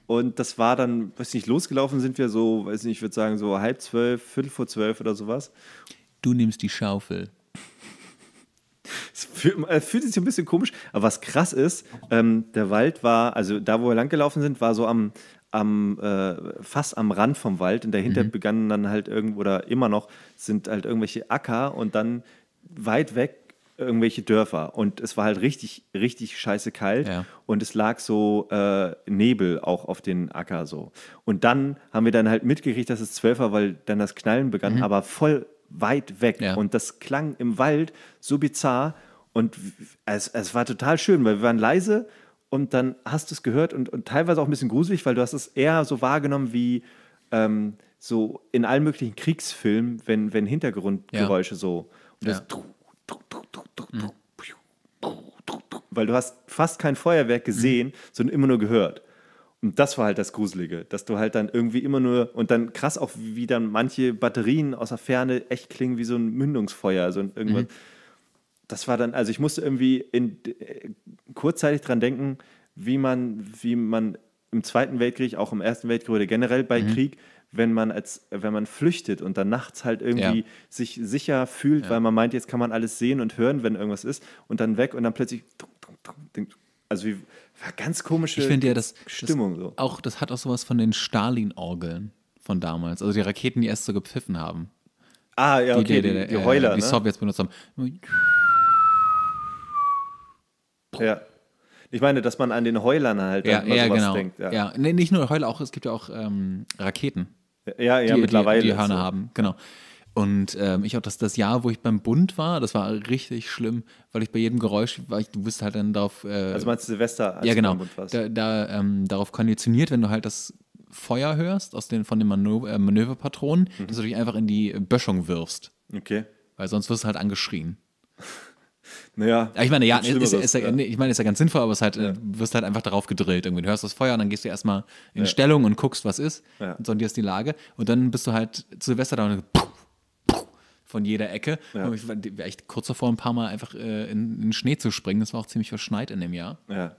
Und das war dann, weiß nicht, losgelaufen sind wir so, weiß nicht, ich würde sagen, so halb zwölf, viertel vor zwölf oder sowas. Du nimmst die Schaufel. Es fühlt, äh, fühlt sich ein bisschen komisch, aber was krass ist, ähm, der Wald war, also da, wo wir langgelaufen sind, war so am, am äh, fast am Rand vom Wald und dahinter mhm. begannen dann halt irgendwo oder immer noch sind halt irgendwelche Acker und dann weit weg irgendwelche Dörfer und es war halt richtig, richtig scheiße kalt ja. und es lag so äh, Nebel auch auf den Acker so. Und dann haben wir dann halt mitgekriegt, dass es zwölf war, weil dann das Knallen begann, mhm. aber voll weit weg. Ja. Und das klang im Wald so bizarr, und es, es war total schön, weil wir waren leise und dann hast du es gehört und, und teilweise auch ein bisschen gruselig, weil du hast es eher so wahrgenommen wie ähm, so in allen möglichen Kriegsfilmen, wenn, wenn Hintergrundgeräusche ja. so. Und das Weil du hast fast kein Feuerwerk mhm. gesehen, mhm. sondern immer nur gehört. Und das war halt das Gruselige, dass du halt dann irgendwie immer nur und dann krass auch, wie dann manche Batterien aus der Ferne echt klingen wie so ein Mündungsfeuer, also irgendwas. Mhm das war dann, also ich musste irgendwie in, äh, kurzzeitig dran denken, wie man, wie man im Zweiten Weltkrieg, auch im Ersten Weltkrieg oder generell bei mhm. Krieg, wenn man als, wenn man flüchtet und dann nachts halt irgendwie ja. sich sicher fühlt, ja. weil man meint, jetzt kann man alles sehen und hören, wenn irgendwas ist, und dann weg und dann plötzlich. Also wie, war ganz komische ich ja, das, Stimmung das so. Auch, das hat auch sowas von den Stalin-Orgeln von damals. Also die Raketen, die erst so gepfiffen haben. Ah, ja, okay, die, die, die, die Heuler. Äh, die ne? benutzt haben. Ja. Ich meine, dass man an den Heulern halt ja, ja, genau. denkt. Ja, ja. Nee, nicht nur Heuler, auch, es gibt ja auch ähm, Raketen. Ja, ja, die, mittlerweile. Die, die Hörner so. haben, genau. Und ähm, ich auch, das, das Jahr, wo ich beim Bund war, das war richtig schlimm, weil ich bei jedem Geräusch, weil ich, du bist halt dann darauf. Äh, also meinst du Silvester, als ja, genau, du beim genau. Bund warst? Da, da ähm, darauf konditioniert, wenn du halt das Feuer hörst aus den, von den Manöver, äh, Manöverpatronen, mhm. dass du dich einfach in die Böschung wirfst. Okay. Weil sonst wirst du halt angeschrien. Naja. Ich meine, ja, ist, ist, ja, ja. Ich meine, ist ja ganz sinnvoll, aber es halt, ja. du wirst halt einfach darauf gedrillt. Irgendwie. Du hörst das Feuer und dann gehst du erstmal in ja. Stellung und guckst, was ist ja. und sondierst die Lage. Und dann bist du halt zu Silvester da und puh, puh, von jeder Ecke. Ja. Ich war echt kurz davor, ein paar Mal einfach äh, in, in, den Schnee zu springen. Das war auch ziemlich verschneit in dem Jahr. Ja.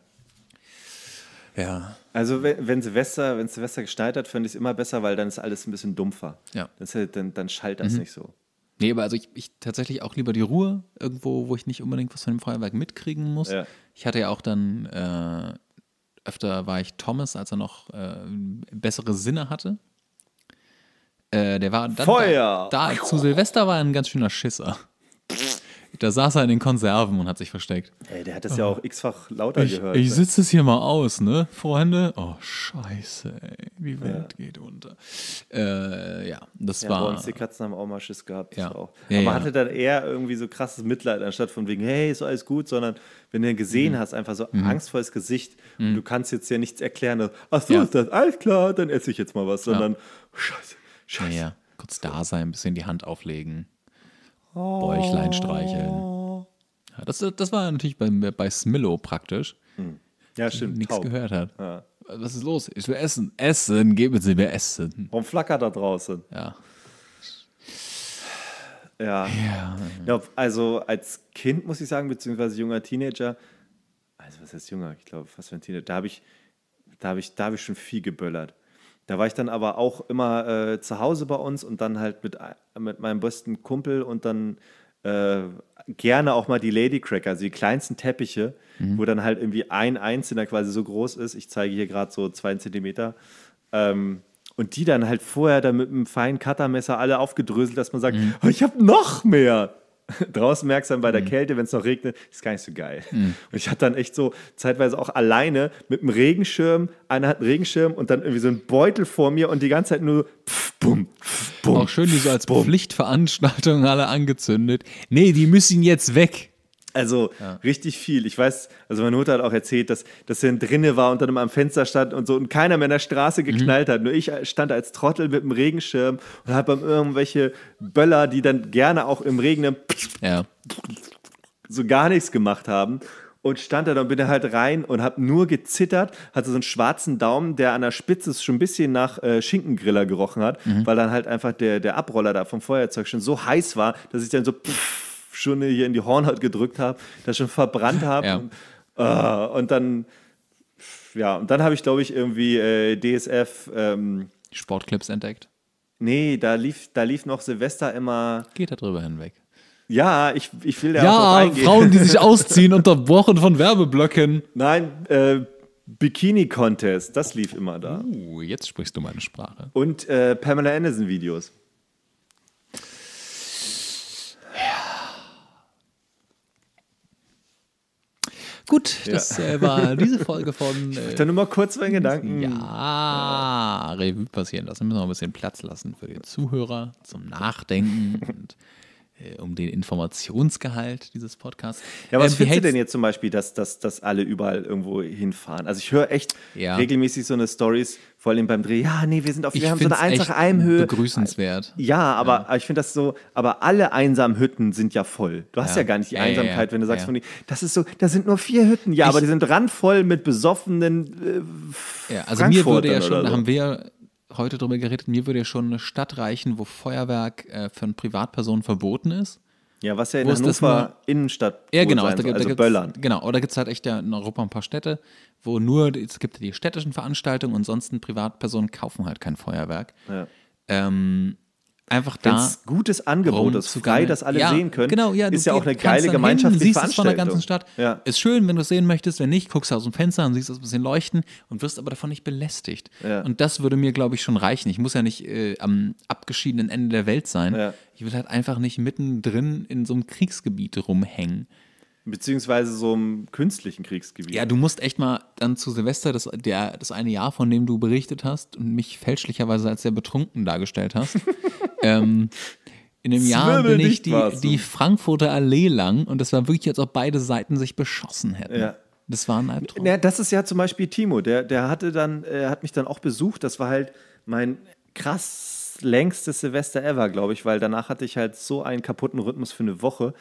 Ja. Also wenn, wenn Silvester, wenn Silvester geschneit hat, finde ich es immer besser, weil dann ist alles ein bisschen dumpfer. Ja. Dann, äh, dann, dann schallt das mhm. nicht so. Nee, aber also ich, ich tatsächlich auch lieber die Ruhe irgendwo, wo ich nicht unbedingt was von dem Feuerwerk mitkriegen muss. Ja. Ich hatte ja auch dann äh, öfter war ich Thomas, als er noch äh, bessere Sinne hatte. Äh, der war dann Feuer. Da, da zu Silvester war er ein ganz schöner Schisser. Da saß er in den Konserven und hat sich versteckt. Ey, der hat das oh. ja auch x-fach lauter ich, gehört. Ich ne? sitze es hier mal aus, ne, Freunde? Oh, scheiße, ey. Die Welt ja. geht unter. Äh, ja, das ja, war... Bei die Katzen haben auch mal Schiss gehabt. Ja. Auch. Aber man hatte dann eher irgendwie so krasses Mitleid, anstatt von wegen, hey, ist alles gut, sondern wenn du ihn gesehen mhm. hast, einfach so mhm. angstvolles Gesicht mhm. und du kannst jetzt ja nichts erklären, ach so, ist das, alles klar, dann esse ich jetzt mal was, sondern, oh, scheiße, scheiße. Ja, kurz da sein, ein bisschen die Hand auflegen oh. Bäuchlein streicheln. Ja, das, das war natürlich bei, bei Smillo praktisch. Hm. Ja, stimmt. Nichts gehört hat. Ja. Was ist los? Ich will essen. Essen, geben Sie mir Essen. Warum flackert da draußen? Ja. Ja. ja. ja. Also als Kind muss ich sagen, beziehungsweise junger Teenager, also was heißt junger? Ich glaube, fast ein Teenager, da habe ich, da habe ich, da habe ich schon viel geböllert. Da war ich dann aber auch immer äh, zu Hause bei uns und dann halt mit, mit meinem besten Kumpel und dann äh, gerne auch mal die Lady Cracker, also die kleinsten Teppiche, mhm. wo dann halt irgendwie ein einzelner quasi so groß ist. Ich zeige hier gerade so zwei Zentimeter. Ähm, und die dann halt vorher dann mit einem feinen Cuttermesser alle aufgedröselt, dass man sagt, mhm. oh, ich habe noch mehr. draußen merkst du dann bei der mhm. Kälte, wenn es noch regnet, ist gar nicht so geil. Mhm. Und ich hatte dann echt so zeitweise auch alleine mit einem Regenschirm, einer hat einen Regenschirm und dann irgendwie so ein Beutel vor mir und die ganze Zeit nur pff, bumm, pff, bumm. Auch schön, die so als bumm. Pflichtveranstaltung alle angezündet. Nee, die müssen jetzt weg. Also ja. richtig viel. Ich weiß, also meine Mutter hat auch erzählt, dass, dass er drinne war und dann am Fenster stand und so und keiner mehr in der Straße mhm. geknallt mhm. hat. Nur ich stand als Trottel mit dem Regenschirm und habe irgendwelche Böller, die dann gerne auch im Regen ja. so gar nichts gemacht haben und stand da und bin er halt rein und habe nur gezittert, hatte so einen schwarzen Daumen, der an der Spitze schon ein bisschen nach äh, Schinkengriller gerochen hat, mhm. weil dann halt einfach der, der Abroller da vom Feuerzeug schon so heiß war, dass ich dann so pff, schon hier in die Hornhaut gedrückt habe, das schon verbrannt habe. Ja. Und, äh, und, dann, ja, und dann habe ich, glaube ich, irgendwie äh, DSF. Ähm, Sportclips entdeckt. Nee, da lief, da lief noch Silvester immer. Geht da drüber hinweg. Ja, ich, ich will da ja auch eingehen. Frauen, die sich ausziehen, unterbrochen von Werbeblöcken. Nein, äh, Bikini-Contest, das lief immer da. Uh, jetzt sprichst du meine Sprache. Und äh, Pamela Anderson-Videos. Gut, das äh, war diese Folge von. ich äh, dann nur mal kurz meinen Gedanken. Ja, Revue passieren lassen. Wir müssen noch ein bisschen Platz lassen für den Zuhörer zum Nachdenken und äh, um den Informationsgehalt dieses Podcasts. Ja, was ähm, findest du denn jetzt zum Beispiel, dass, dass, dass alle überall irgendwo hinfahren? Also ich höre echt ja. regelmäßig so eine Stories, vor allem beim Dreh, ja, nee, wir sind auf, ich wir haben so eine einfache Almhöhe. Begrüßenswert. Ja, aber ja. ich finde das so, aber alle einsamen Hütten sind ja voll. Du hast ja, ja gar nicht die Einsamkeit, wenn du sagst, von die, das ist so, da sind nur vier Hütten. Ja, ich, aber die sind randvoll mit besoffenen äh, Ja, also mir würde ja schon, so. haben wir ja heute darüber geredet, mir würde ja schon eine Stadt reichen, wo Feuerwerk äh, von Privatpersonen verboten ist. Ja, was ja in wo Hannover mal, Innenstadt Ja, genau, sein, da, da, also da Böllern. Genau, oder gibt es halt echt ja in Europa ein paar Städte, wo nur, es gibt die städtischen Veranstaltungen und sonst Privatpersonen kaufen halt kein Feuerwerk. Ja. Ähm, einfach da. ein gutes Angebot ist, frei, dass alle ja, sehen können, genau, ja, ist ja auch eine geile gemeinschaftliche hin, Veranstaltung. von der ganzen Stadt. Ja. Ist schön, wenn du es sehen möchtest. Wenn nicht, guckst du aus dem Fenster und siehst es ein bisschen leuchten und wirst aber davon nicht belästigt. Ja. Und das würde mir, glaube ich, schon reichen. Ich muss ja nicht äh, am abgeschiedenen Ende der Welt sein. Ja. Ich will halt einfach nicht mittendrin in so einem Kriegsgebiet rumhängen. Beziehungsweise so einem künstlichen Kriegsgebiet. Ja, du musst echt mal dann zu Silvester, das, der, das eine Jahr, von dem du berichtet hast und mich fälschlicherweise als sehr betrunken dargestellt hast, ähm, in einem Jahr bin ich die, die, Frankfurter Allee lang und das war wirklich, als ob beide Seiten sich beschossen hätten. Ja. Das war ein Albtraum. Na, das ist ja zum Beispiel Timo, der, der hatte dann, äh, hat mich dann auch besucht. Das war halt mein krass längstes Silvester ever, glaube ich, weil danach hatte ich halt so einen kaputten Rhythmus für eine Woche,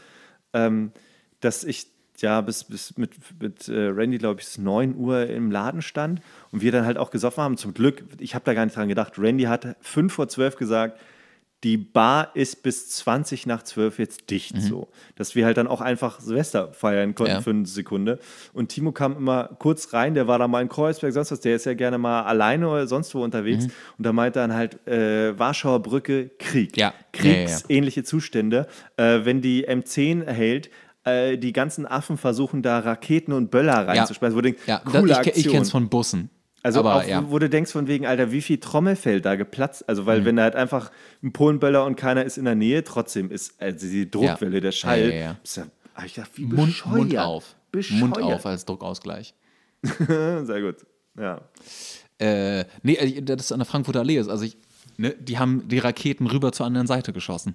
ähm, dass ich ja bis, bis mit, mit äh, Randy, glaube ich, bis 9 Uhr im Laden stand und wir dann halt auch gesoffen haben. Zum Glück, ich habe da gar nicht dran gedacht. Randy hat 5 vor 12 gesagt, die Bar ist bis 20 nach 12 jetzt dicht mhm. so, dass wir halt dann auch einfach Silvester feiern konnten ja. für eine Sekunde. Und Timo kam immer kurz rein, der war da mal in Kreuzberg, sonst was, der ist ja gerne mal alleine oder sonst wo unterwegs. Mhm. Und da meinte dann halt äh, Warschauer Brücke, Krieg. Ja. Kriegsähnliche Zustände. Äh, wenn die M10 hält, äh, die ganzen Affen versuchen da Raketen und Böller reinzuspeisen. Ja. Wo denkst, ja. ich, ich, ich kenne es von Bussen. Also aber, auch, ja. wo du denkst von wegen, Alter, wie viel Trommelfeld da geplatzt. Also weil mhm. wenn da halt einfach ein Polenböller und keiner ist in der Nähe, trotzdem ist also die Druckwelle, ja. der Schall. Ja, ja, ja. Ah, ich dachte, wie bescheuert. Mund, Mund auf. Bescheuert. Mund auf als Druckausgleich. Sehr gut. Ja. Äh, nee, äh, das ist an der Frankfurter Allee. Also ich, ne, die haben die Raketen rüber zur anderen Seite geschossen.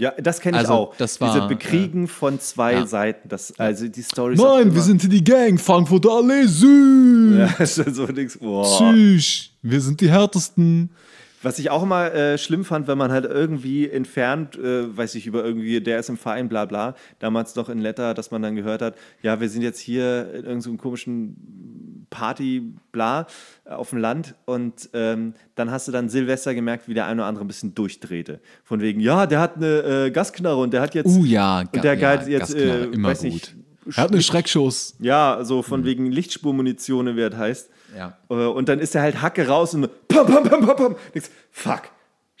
Ja, das kenne ich also, auch. Das war, Diese Bekriegen äh, von zwei ja. Seiten. Das, also die Story. Nein, wir sind die Gang, Frankfurter Allee Süd. Ja, so nix. Boah. Tschüss, wir sind die härtesten. Was ich auch immer äh, schlimm fand, wenn man halt irgendwie entfernt, äh, weiß ich, über irgendwie, der ist im Verein, bla bla, damals noch in Letter, dass man dann gehört hat, ja, wir sind jetzt hier in irgendeinem komischen Party, bla, äh, auf dem Land. Und ähm, dann hast du dann Silvester gemerkt, wie der eine oder andere ein bisschen durchdrehte. Von wegen, ja, der hat eine äh, Gasknarre und der hat jetzt. Uh, ja, und der ja, jetzt, äh, immer weiß gut. Er hat einen Schreckschuss. Ja, so von mhm. wegen Lichtspurmunition, wie das heißt. Ja. Äh, und dann ist er halt Hacke raus und pam, pam, pam, pam, pam. Nix. Fuck.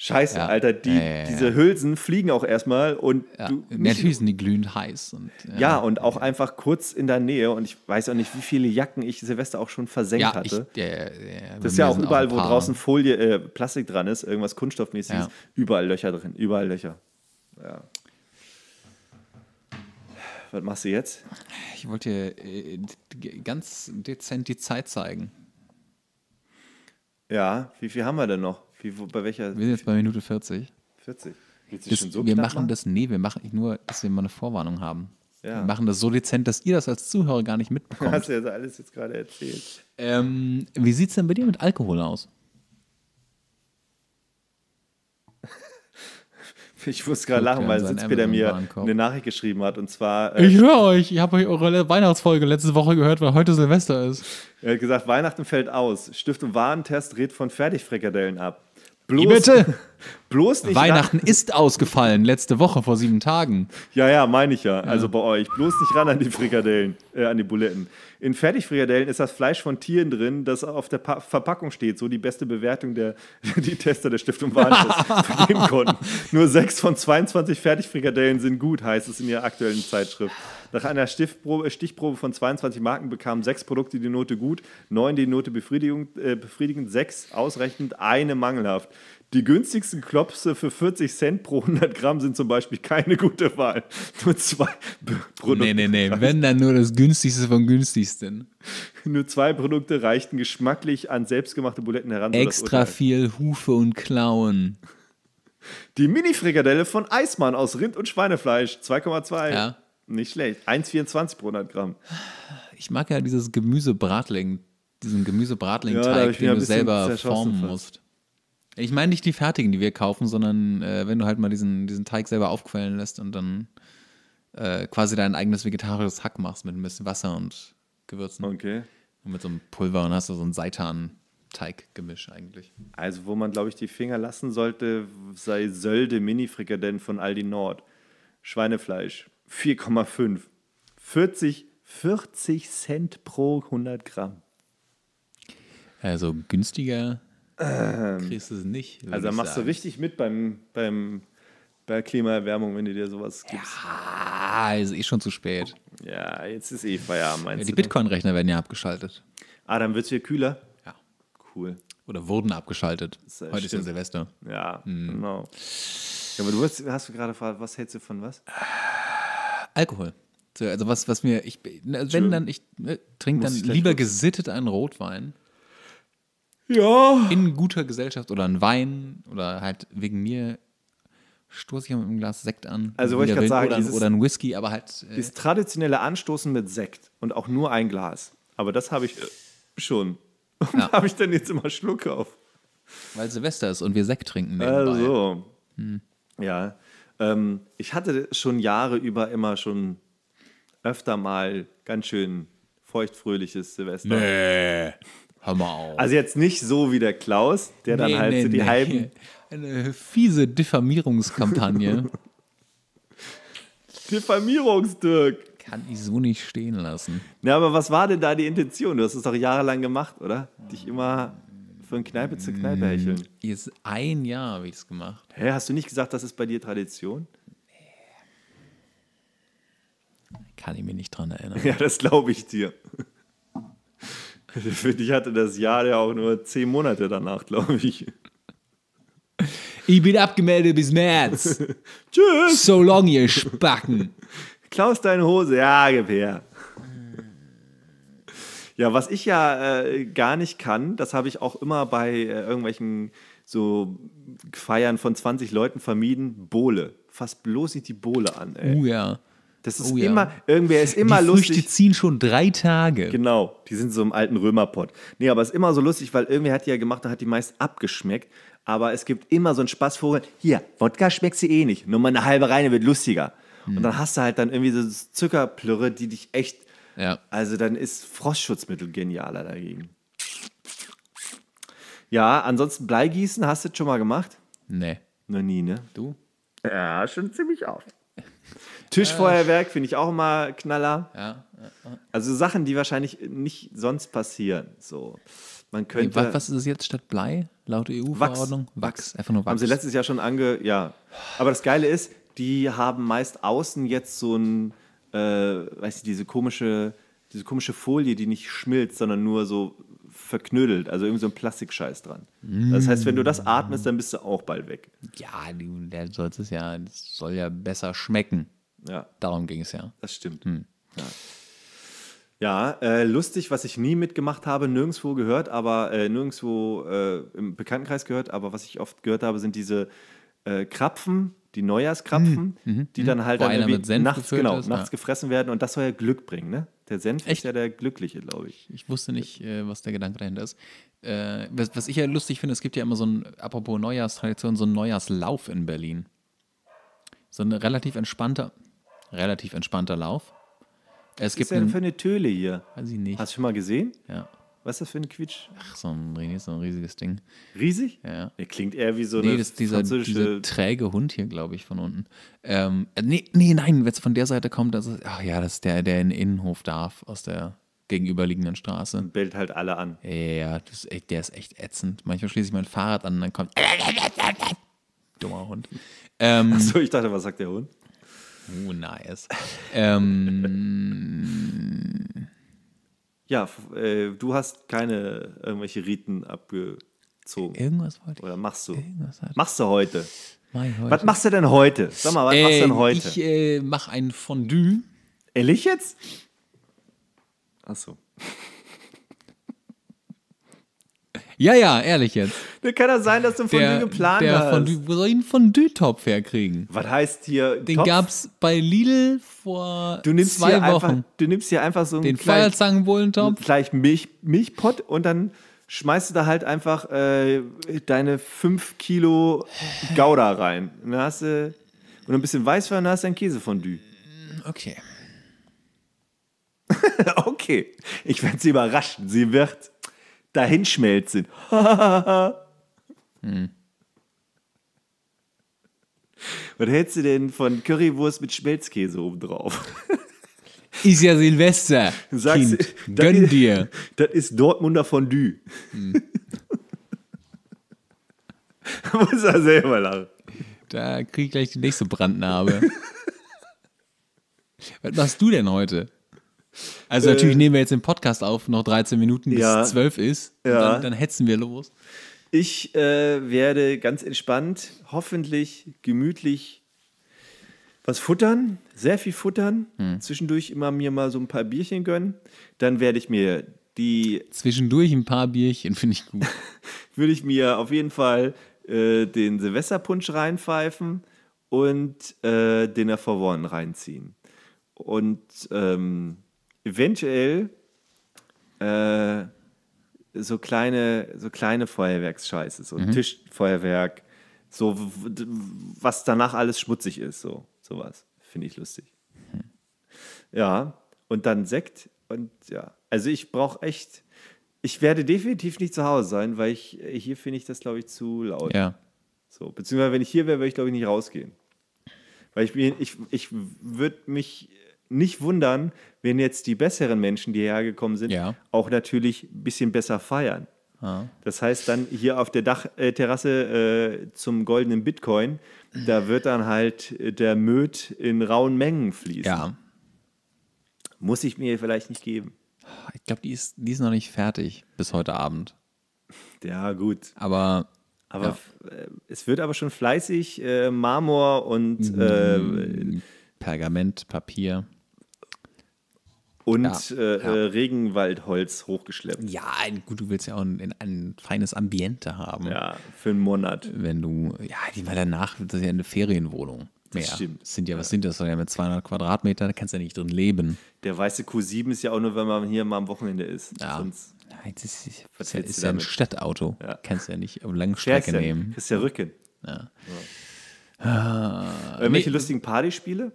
Scheiße, ja. Alter, die, ja, ja, diese Hülsen fliegen auch erstmal und du, natürlich sind die glühend heiß. Und, ja. und auch einfach kurz in der Nähe und ich weiß auch nicht, wie viele Jacken ich Silvester auch schon versenkt hatte. Ich, das ist ja auch überall, auch wo draußen Folie, äh, Plastik dran ist, irgendwas Kunststoffmäßiges, überall Löcher drin, überall Löcher. Ja. Was machst du jetzt? Ich wollte dir äh, äh ganz dezent die Zeit zeigen. Ja, wie viel haben wir denn noch? Wie, bei welcher? Wir sind jetzt bei Minute 40. 40. Das, so wir machen machen? das, nee, wir machen nur, dass wir mal eine Vorwarnung haben. Ja. Wir machen das so dezent, dass ihr das als Zuhörer gar nicht mitbekommt. Hast du ja alles jetzt gerade erzählt. Ähm, wie sieht es denn bei dir mit Alkohol aus? Ich musste gerade lachen, weil Sitzpeter mir eine Nachricht geschrieben hat. Und zwar. Äh, ich höre euch, ich habe euch eure Weihnachtsfolge letzte Woche gehört, weil heute Silvester ist. Er hat gesagt, Weihnachten fällt aus. Stift- und Warentest rät von Fertigfrikadellen ab. Bloß, Wie bitte? bloß nicht. Weihnachten ist ausgefallen, letzte Woche vor sieben Tagen. Ja, ja, meine ich ja. Also bei euch. Bloß nicht ran an die Frikadellen, äh, an die Buletten. In Fertigfrikadellen ist das Fleisch von Tieren drin, das auf der pa Verpackung steht. So die beste Bewertung der die Tester der Stiftung Warentest vergeben konnten. Nur sechs von 22 Fertigfrikadellen sind gut, heißt es in ihrer aktuellen Zeitschrift. Nach einer Stichprobe, Stichprobe von 22 Marken bekamen sechs Produkte die Note gut, neun die Note befriedigend, äh, befriedigend sechs ausreichend, eine mangelhaft. Die günstigsten Klopse für 40 Cent pro 100 Gramm sind zum Beispiel keine gute Wahl. Nur zwei Produkte. Nee, nee, nee. Wenn dann nur das günstigste von günstigsten. Nur zwei Produkte reichten geschmacklich an selbstgemachte Buletten heran. Extra viel Hufe und Klauen. Die Mini-Frikadelle von Eismann aus Rind- und Schweinefleisch. 2,2. Ja. Nicht schlecht. 1,24 pro 100 Gramm. Ich mag ja dieses Gemüsebratling, diesen Gemüsebratling-Teig, ja, den du selber formen musst. Ich meine nicht die fertigen, die wir kaufen, sondern äh, wenn du halt mal diesen, diesen Teig selber aufquellen lässt und dann äh, quasi dein eigenes vegetarisches Hack machst mit ein bisschen Wasser und Gewürzen. Okay. Und mit so einem Pulver und hast du so ein Seitan. gemisch eigentlich. Also, wo man, glaube ich, die Finger lassen sollte, sei Sölde Mini-Frikadellen von Aldi Nord. Schweinefleisch, 4,5. 40, 40 Cent pro 100 Gramm. Also günstiger ähm, kriegst du es nicht. Also machst sagen. du richtig mit beim, beim, bei Klimaerwärmung, wenn du dir sowas gibst. Ja, ist eh schon zu spät. Ja, jetzt ist eh Feierabend, meinst ja, Die ne? Bitcoin-Rechner werden ja abgeschaltet. Ah, dann wird es hier kühler? Ja. Cool. Oder wurden abgeschaltet. Ist, Heute stimmt. ist ja Silvester. Ja, mhm. genau. Ja, aber du hast, hast du gerade gefragt, was hältst du von was? Ah, Alkohol. So, also was, was mir, ich, wenn dann, ich äh, ne, trinke dann lieber gesittet einen Rotwein. Ja. In guter Gesellschaft oder einen Wein oder halt wegen mir stoße ich mit einem Glas Sekt an. Also wollte ich gerade sagen, oder, dieses, oder ein Whisky, aber halt. Äh, das traditionelle Anstoßen mit Sekt und auch nur ein Glas. Aber das habe ich äh, schon. Und ja. habe ich dann jetzt immer Schluck auf. Weil Silvester ist und wir Sekt trinken. Nebenbei. Also. Hm. Ja. Ähm, ich hatte schon Jahre über immer schon öfter mal ganz schön feuchtfröhliches Silvester. Nee, hör mal auf. Also jetzt nicht so wie der Klaus, der nee, dann halt nee, so die nee. halben... Eine fiese Diffamierungskampagne. Diffamierungsdirk. Kann ich so nicht stehen lassen. Ja, aber was war denn da die Intention? Du hast es doch jahrelang gemacht, oder? Dich immer von Kneipe zu mm, Kneipe hecheln. Jetzt ein Jahr habe ich es gemacht. Hä, hast du nicht gesagt, das ist bei dir Tradition? Nee. Kann ich mich nicht dran erinnern. Ja, das glaube ich dir. Für dich hatte das Jahr ja auch nur zehn Monate danach, glaube ich. Ich bin abgemeldet bis März. Tschüss. So long, ihr Spacken. Klaus deine Hose. Ja, gib her. Ja, was ich ja äh, gar nicht kann, das habe ich auch immer bei äh, irgendwelchen so Feiern von 20 Leuten vermieden, Bohle. Fast bloß nicht die Bohle an, ey. uh, ja. Das ist oh, immer, ja. irgendwer ist immer die lustig. Die ziehen schon drei Tage. Genau, die sind so im alten Römerpott. Nee, aber es ist immer so lustig, weil irgendwer hat die ja gemacht da hat die meist abgeschmeckt. Aber es gibt immer so einen Spaßvogel, hier, Wodka schmeckt sie eh nicht, nur mal eine halbe Reine wird lustiger. Hm. Und dann hast du halt dann irgendwie so Zuckerplürre, die dich echt ja. Also dann ist Frostschutzmittel genialer dagegen. Ja, ansonsten Bleigießen, hast du das schon mal gemacht? Nee. Noch nie, ne? Du? Ja, schon ziemlich oft. Tischfeuerwerk finde ich auch immer Knaller. Ja, Also Sachen, die wahrscheinlich nicht sonst passieren. So. Man könnte. Nee, was ist es jetzt statt Blei? Laut EU-Verordnung? Wachs. Wachs. Einfach nur Wachs. Haben sie letztes Jahr schon ange. Ja. Aber das Geile ist, die haben meist außen jetzt so ein äh, weißt du, diese komische, diese komische Folie, die nicht schmilzt, sondern nur so verknödelt, also irgendwie so ein Plastikscheiß dran. Mm. Das heißt, wenn du das atmest, dann bist du auch bald weg. Ja, der soll es ja, das soll ja besser schmecken. Ja. Darum ging es ja. Das stimmt. Hm. Ja. Ja, äh, lustig, was ich nie mitgemacht habe, nirgendwo gehört, aber äh, nirgendwo äh, im Bekanntenkreis gehört, aber was ich oft gehört habe, sind diese äh, Krapfen, die Neujahrskrapfen, mhm. mhm. die mhm. dann halt dann nachts, genau, ist, nachts ja. gefressen werden und das soll ja Glück bringen, ne? Der Senf Echt? ist ja der Glückliche, glaube ich. Ich wusste nicht, äh, was der Gedanke dahinter ist. Äh, was, was, ich ja lustig finde, es gibt ja immer so ein, apropos Neujahrstradition, so ein Neujahrslauf in Berlin. So ein relativ entspannter, relativ entspannter Lauf. Es was ist denn für eine Töle hier? Weiß ich nicht. Hast du schon mal gesehen? Ja. Was ist das für ein Quietsch? Ach, so ein, so ein riesiges Ding. Riesig? Ja. Der klingt eher wie so nee, eine das ist dieser, dieser träge Hund hier, glaube ich, von unten. Ähm, äh, nee, nee, nein, wenn es von der Seite kommt, das ist, ach ja, das ist der, der in den Innenhof darf, aus der gegenüberliegenden Straße. Und bellt halt alle an. Ja, das, der ist echt ätzend. Manchmal schließe ich mein Fahrrad an und dann kommt dummer Hund. Ähm, Achso, ich dachte, was sagt der Hund? Oh, nice. ähm, ja, äh, du hast keine irgendwelche Riten abgezogen. Irgendwas heute. Oder machst du? Machst du heute? Was machst du denn heute? Sag mal, was äh, machst du äh, denn heute? Ich äh, mache ein Fondue. Ehrlich jetzt? Achso. Ja, ja, ehrlich jetzt. Dann kann das sein, dass du von Fondue geplant der hast. Fondue, wo soll ich einen Fondue-Topf herkriegen? Was heißt hier Den gab es bei Lidl vor du nimmst zwei Wochen. Einfach, du nimmst hier einfach so einen Den Feuerzangenbohlentopf. Gleich Milch, Milchpott und dann schmeißt du da halt einfach äh, deine 5 Kilo Gouda rein. Und dann hast du und ein bisschen Weißwein, dann hast du ein Käsefondue. Okay. okay. Ich werde sie überraschen. Sie wird dahinschmelzen. hm. Was hältst du denn von Currywurst mit Schmelzkäse obendrauf? Ist ja Silvester. Sagst, kind, gönn ist, dir. Das ist Dortmunder Fondue. Hm. Muss er selber lachen. Da krieg ich gleich die nächste Brandnarbe. Was machst du denn heute? Also natürlich äh, nehmen wir jetzt den Podcast auf, noch 13 Minuten bis ja, 12 ist. Ja. Dann, dann, hetzen wir los. Ich äh, werde ganz entspannt, hoffentlich gemütlich was futtern, sehr viel futtern, hm. zwischendurch immer mir mal so ein paar Bierchen gönnen. Dann werde ich mir die... Zwischendurch ein paar Bierchen, finde ich gut. würde ich mir auf jeden Fall äh, den Silvesterpunsch reinpfeifen und äh, den Erverworren reinziehen. Und ähm, eventuell äh, so kleine, so kleine Feuerwerksscheiße, so mhm. Tischfeuerwerk, so was danach alles schmutzig ist, so sowas. Finde ich lustig. Mhm. Ja, und dann Sekt und ja. Also ich brauche echt, ich werde definitiv nicht zu Hause sein, weil ich, äh, hier finde ich das, glaube ich, zu laut. Ja. So, beziehungsweise wenn ich hier wäre, würde ich, glaube ich, nicht rausgehen. Weil ich, ich, ich würde mich nicht wundern, wenn jetzt die besseren Menschen, die hierher gekommen sind, ja. auch natürlich ein bisschen besser feiern. Ah. Das heißt dann hier auf der Dachterrasse äh, zum goldenen Bitcoin, da wird dann halt der Möd in rauen Mengen fließen. Ja. Muss ich mir vielleicht nicht geben. Ich glaube, die ist, die ist noch nicht fertig bis heute Abend. Ja, gut. Aber aber ja. Äh, es wird aber schon fleißig äh, Marmor und mhm. äh, Pergament, Papier und ja, äh, äh, ja. Regenwaldholz hochgeschleppt. Ja, gut, du willst ja auch ein, ein, feines Ambiente haben. Ja, für einen Monat. Wenn du, ja, die war danach, das ist ja eine Ferienwohnung. Mehr. Das stimmt. Das sind ja, was sind das? Ja, mit 200 Quadratmetern, da kannst du ja nicht drin leben. Der weiße Q7 ist ja auch nur, wenn man hier mal am Wochenende ist. Ja. Sonst Nein, das ist, das ist, ist ja ein Stadtauto. Ja. Kannst ja nicht auf lange Strecke nehmen. Das ist ja Rücken. Ja. ja. Ah, Irgendwelche nee. lustigen Partyspiele?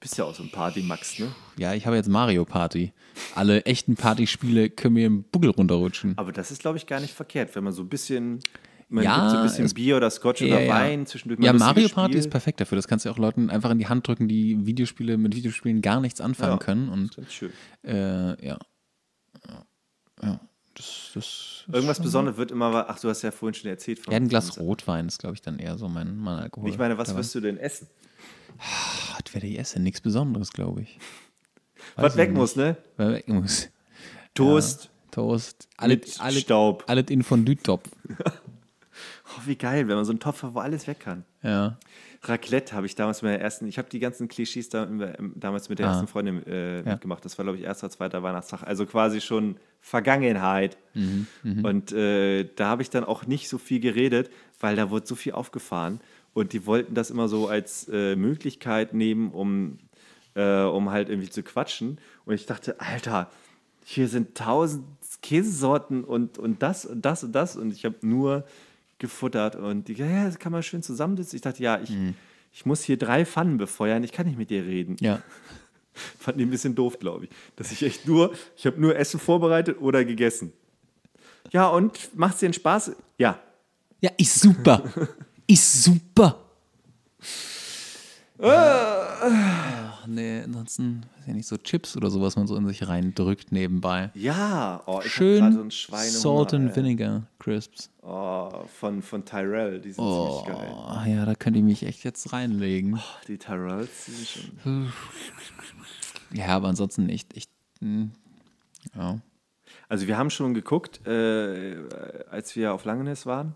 bist ja auch so ein Party-Max, ne? Ja, ich habe jetzt Mario Party. Alle echten Partyspiele können mir im Buckel runterrutschen. Aber das ist, glaube ich, gar nicht verkehrt, wenn man so ein bisschen. Man ja, so ein bisschen Bier oder Scotch oder Wein zwischendurch. Ja, Mario Spiel. Party ist perfekt dafür. Das kannst du auch Leuten einfach in die Hand drücken, die Videospiele mit Videospielen gar nichts anfangen ja, können. Und, das ist schön. Äh, ja. Ja. Das, das Irgendwas Besonderes wird immer, ach, du hast ja vorhin schon erzählt. Von ja, ein Glas Rotwein ist, glaube ich, dann eher so mein, mein Alkohol. Ich meine, was dabei. wirst du denn essen? Ah, das wäre die Essen nichts Besonderes, glaube ich. Weiß Was ich weg nicht. muss, ne? Was weg muss. Toast. Ja, Toast. Alles, alles, Staub. Alles in Fondue-Topf. oh, wie geil, wenn man so einen Topf hat, wo alles weg kann. Ja. Raclette habe ich damals mit der ersten, ich habe die ganzen Klischees da, ähm, damals mit der ah. ersten Freundin äh, ja. gemacht. Das war, glaube ich, erster, zweiter Weihnachtstag. Also quasi schon Vergangenheit. Mhm, mh. Und äh, da habe ich dann auch nicht so viel geredet, weil da wurde so viel aufgefahren. Und die wollten das immer so als äh, Möglichkeit nehmen, um, äh, um halt irgendwie zu quatschen. Und ich dachte, Alter, hier sind tausend Käsesorten und, und das und das und das. Und ich habe nur gefuttert und die, ja, das kann man schön zusammensitzen. Ich dachte, ja, ich, mhm. ich muss hier drei Pfannen befeuern, ich kann nicht mit dir reden. Ja. Fand die ein bisschen doof, glaube ich. Dass ich echt nur, ich habe nur Essen vorbereitet oder gegessen. Ja, und macht es dir Spaß? Ja. Ja, ist super. ist super. Ach nee, ansonsten, weiß ja nicht, so Chips oder sowas, was man so in sich reindrückt nebenbei. Ja, oh, ich Schön hab so einen Salt and Vinegar Crisps. Oh, von, von Tyrell, die sind oh, ziemlich geil. Oh, ja, da könnte ich mich echt jetzt reinlegen. Oh, die Tyrells, die sind schon... ja, aber ansonsten echt, echt, hm, ja. Also wir haben schon geguckt, äh, als wir auf Langenes waren,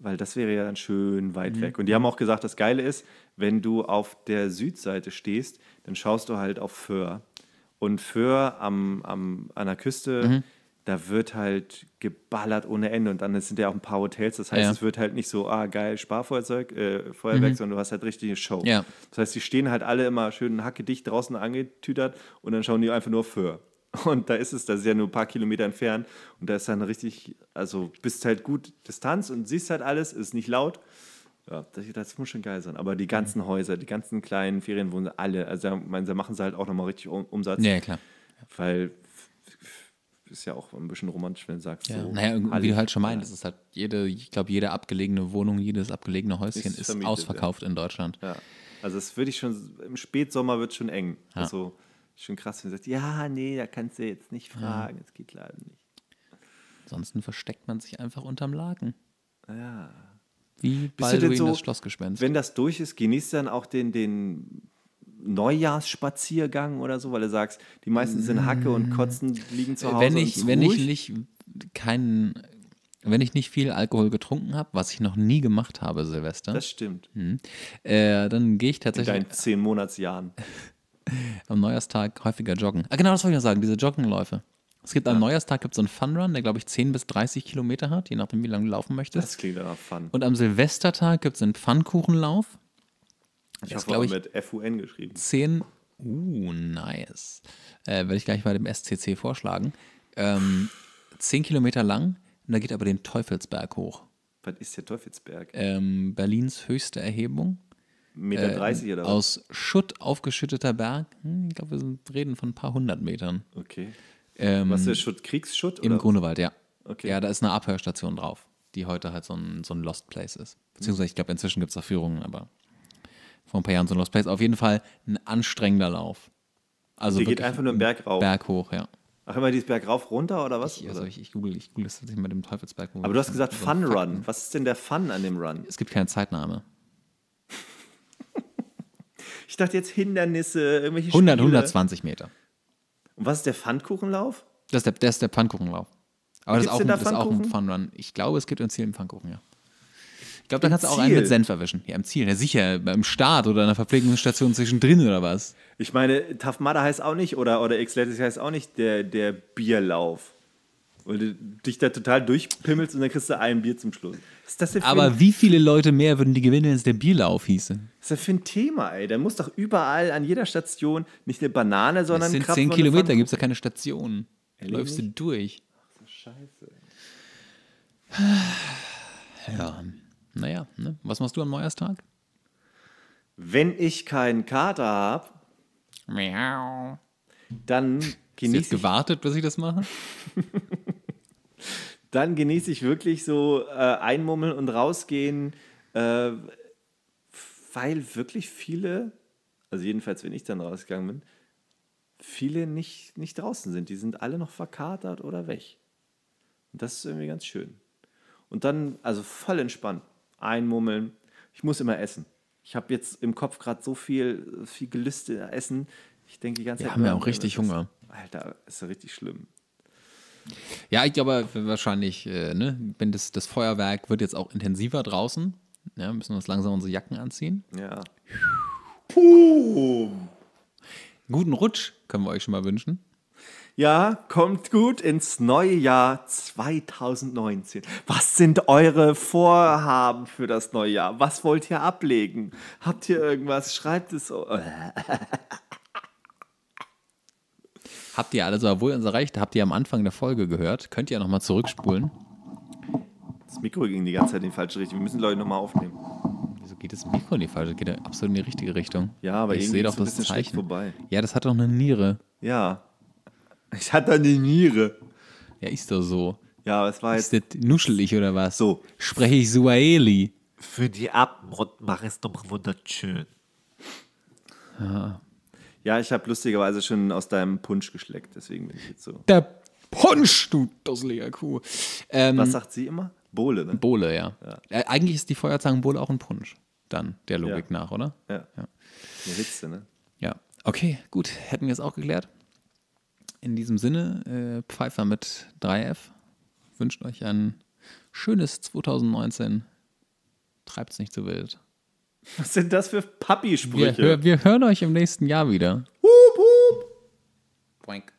weil das wäre ja dann schön weit mhm. weg. Und die haben auch gesagt, das Geile ist, wenn du auf der Südseite stehst, dann schaust du halt auf Föhr. Und Föhr am, am, an der Küste, mhm. da wird halt geballert ohne Ende. Und dann sind ja auch ein paar Hotels. Das heißt, ja. es wird halt nicht so, ah, geil, Sparfeuerzeug, äh, mhm. Feuerwerk, mhm. sondern du hast halt richtige Show. Ja. Das heißt, die stehen halt alle immer schön hackedicht draußen angetütert und dann schauen die einfach nur auf Föhr. Und da ist es, das ist ja nur ein paar Kilometer entfernt. Und da ist dann richtig, also bist halt gut Distanz und siehst halt alles, ist nicht laut. Ja, das, das muss schon geil sein. Aber die ganzen mhm. Häuser, die ganzen kleinen Ferienwohnungen, alle, also da, mein, da machen sie halt auch nochmal richtig Umsatz. Ja, klar. Weil ist ja auch ein bisschen romantisch, wenn du sagst, ja. so. Naja, wie du halt schon meinst, ja. ist halt jede, ich glaube, jede abgelegene Wohnung, jedes abgelegene Häuschen ist, ist ausverkauft ja. in Deutschland. Ja. Also das würde ich schon, im Spätsommer wird es schon eng. Also Schon krass, wenn du sagst, ja, nee, da kannst du jetzt nicht fragen, ja. das geht leider nicht. Ansonsten versteckt man sich einfach unterm Laken. Ja. Wie Balduin so, das Schlossgespenst. Wenn das durch ist, genießt dann auch den, den Neujahrsspaziergang oder so, weil du sagst, die meisten sind Hacke und mm. Kotzen liegen zu Hause. Wenn ich, wenn ich nicht keinen, wenn ich nicht viel Alkohol getrunken habe, was ich noch nie gemacht habe, Silvester. Das stimmt. Mh, hm, äh, dann gehe ich tatsächlich. In deinen zehn Monatsjahren. am Neujahrstag häufiger joggen. Ah, genau, das wollte ich noch sagen, diese Joggenläufe. Es gibt am Neujahrstag gibt's so einen Funrun, der glaube ich 10 bis 30 Kilometer hat, je nachdem, wie lange du laufen möchtest. Das klingt aber fun. Und am Silvestertag gibt es einen Pfannkuchenlauf. Ich habe glaube ich mit FUN geschrieben. 10, uh, nice. Äh, Werde ich gleich bei dem SCC vorschlagen. Ähm, 10 Kilometer lang und da geht aber den Teufelsberg hoch. Was ist der Teufelsberg? Ähm, Berlins höchste Erhebung. Meter 30 ähm, oder was? Aus Schutt aufgeschütteter Berg. Hm, ich glaube, wir sind, reden von ein paar hundert Metern. Okay. Ähm, was ist der Schutt? Kriegsschutt? Im oder? Grunewald, ja. Okay. Ja, da ist eine Abhörstation drauf, die heute halt so ein, so ein Lost Place ist. Beziehungsweise, ich glaube, inzwischen gibt es da Führungen, aber vor ein paar Jahren so ein Lost Place. Auf jeden Fall ein anstrengender Lauf. Also der geht einfach nur einen Berg rauf. Berg hoch, ja. Ach, immer dieses Berg rauf, runter oder was? Ich, also ich, ich google, ich google das tatsächlich mit dem Teufelsberg. Aber du hast gesagt so Fun Run. Was ist denn der Fun an dem Run? Es gibt keine Zeitnahme. Ich dachte jetzt Hindernisse, irgendwelche 100, Spiele. 120 Meter. Und was ist der Pfannkuchenlauf? Das ist der, das ist der Pfannkuchenlauf. Aber Gibt's das ist, auch, da ein, das ist auch ein Funrun. Ich glaube, es gibt ein Ziel im Pfannkuchen, ja. Ich glaube, da kannst du auch einen mit Senf erwischen. Ja, im Ziel. Ja, sicher. Beim Start oder einer Verpflegungsstation zwischendrin oder was. Ich meine, Tafmada heißt auch nicht oder, oder Xletis heißt auch nicht der, der Bierlauf. Weil du dich da total durchpimmelst und dann kriegst du ein Bier zum Schluss. Ist das Aber wie viele Leute mehr würden die gewinnen, wenn es der Bierlauf hieße? Was ist das für ein Thema, ey? Da muss doch überall an jeder Station nicht eine Banane, sondern ein Das sind Krapfen 10 Kilometer, gibt es ja keine Stationen. Läufst du durch. Ach so, scheiße. Ja, naja, ne? was machst du am Neujahrstag? Wenn ich keinen Kater habe, dann Genieß Hast du gewartet, bis ich das mache? Dann genieße ich wirklich so äh, einmummeln und rausgehen, äh, weil wirklich viele, also jedenfalls, wenn ich dann rausgegangen bin, viele nicht, nicht draußen sind. Die sind alle noch verkatert oder weg. Und das ist irgendwie ganz schön. Und dann, also voll entspannt, einmummeln. Ich muss immer essen. Ich habe jetzt im Kopf gerade so viel, viel Gelüste essen. Ich denke die ganze Wir Zeit. Wir haben ja auch richtig Hunger. Alter, ist ja richtig schlimm. Ja, ich glaube wahrscheinlich, äh, ne, wenn das, das Feuerwerk wird jetzt auch intensiver draußen. Ja, müssen wir uns langsam unsere Jacken anziehen. Ja. Puh. Guten Rutsch können wir euch schon mal wünschen. Ja, kommt gut ins neue Jahr 2019. Was sind eure Vorhaben für das neue Jahr? Was wollt ihr ablegen? Habt ihr irgendwas? Schreibt es. Habt ihr also, obwohl unser erreicht, habt ihr am Anfang der Folge gehört. Könnt ihr ja nochmal zurückspulen. Das Mikro ging die ganze Zeit in die falsche Richtung. Wir müssen die Leute nochmal aufnehmen. Wieso geht das Mikro in die falsche? Richtung? Geht ja absolut in die richtige Richtung. Ja, aber ich sehe doch das Zeichen. Vorbei. Ja, das hat doch eine Niere. Ja. Ich hatte eine Niere. Ja, ist doch so. Ja, es war jetzt. Ist das nuschelig oder was? So. Spreche ich Suaeli. Für die Abendbrot mach es doch wunderschön. Ja. Ah. Ja, ich habe lustigerweise schon aus deinem Punsch geschleckt, deswegen bin ich jetzt so. Der Punsch, du dusseliger Kuh. Ähm, Was sagt sie immer? Bohle, ne? Bohle, ja. ja. Äh, eigentlich ist die Feuerzangenbowle auch ein Punsch, dann, der Logik ja. nach, oder? Ja. ja. Eine Hitze, ne? Ja. Okay, gut. Hätten wir es auch geklärt. In diesem Sinne, äh, Pfeiffer mit 3F wünscht euch ein schönes 2019. Treibt es nicht zu wild. Was sind das für Papi-Sprüche? Wir, wir, wir hören euch im nächsten Jahr wieder. Hup, hup. Boink.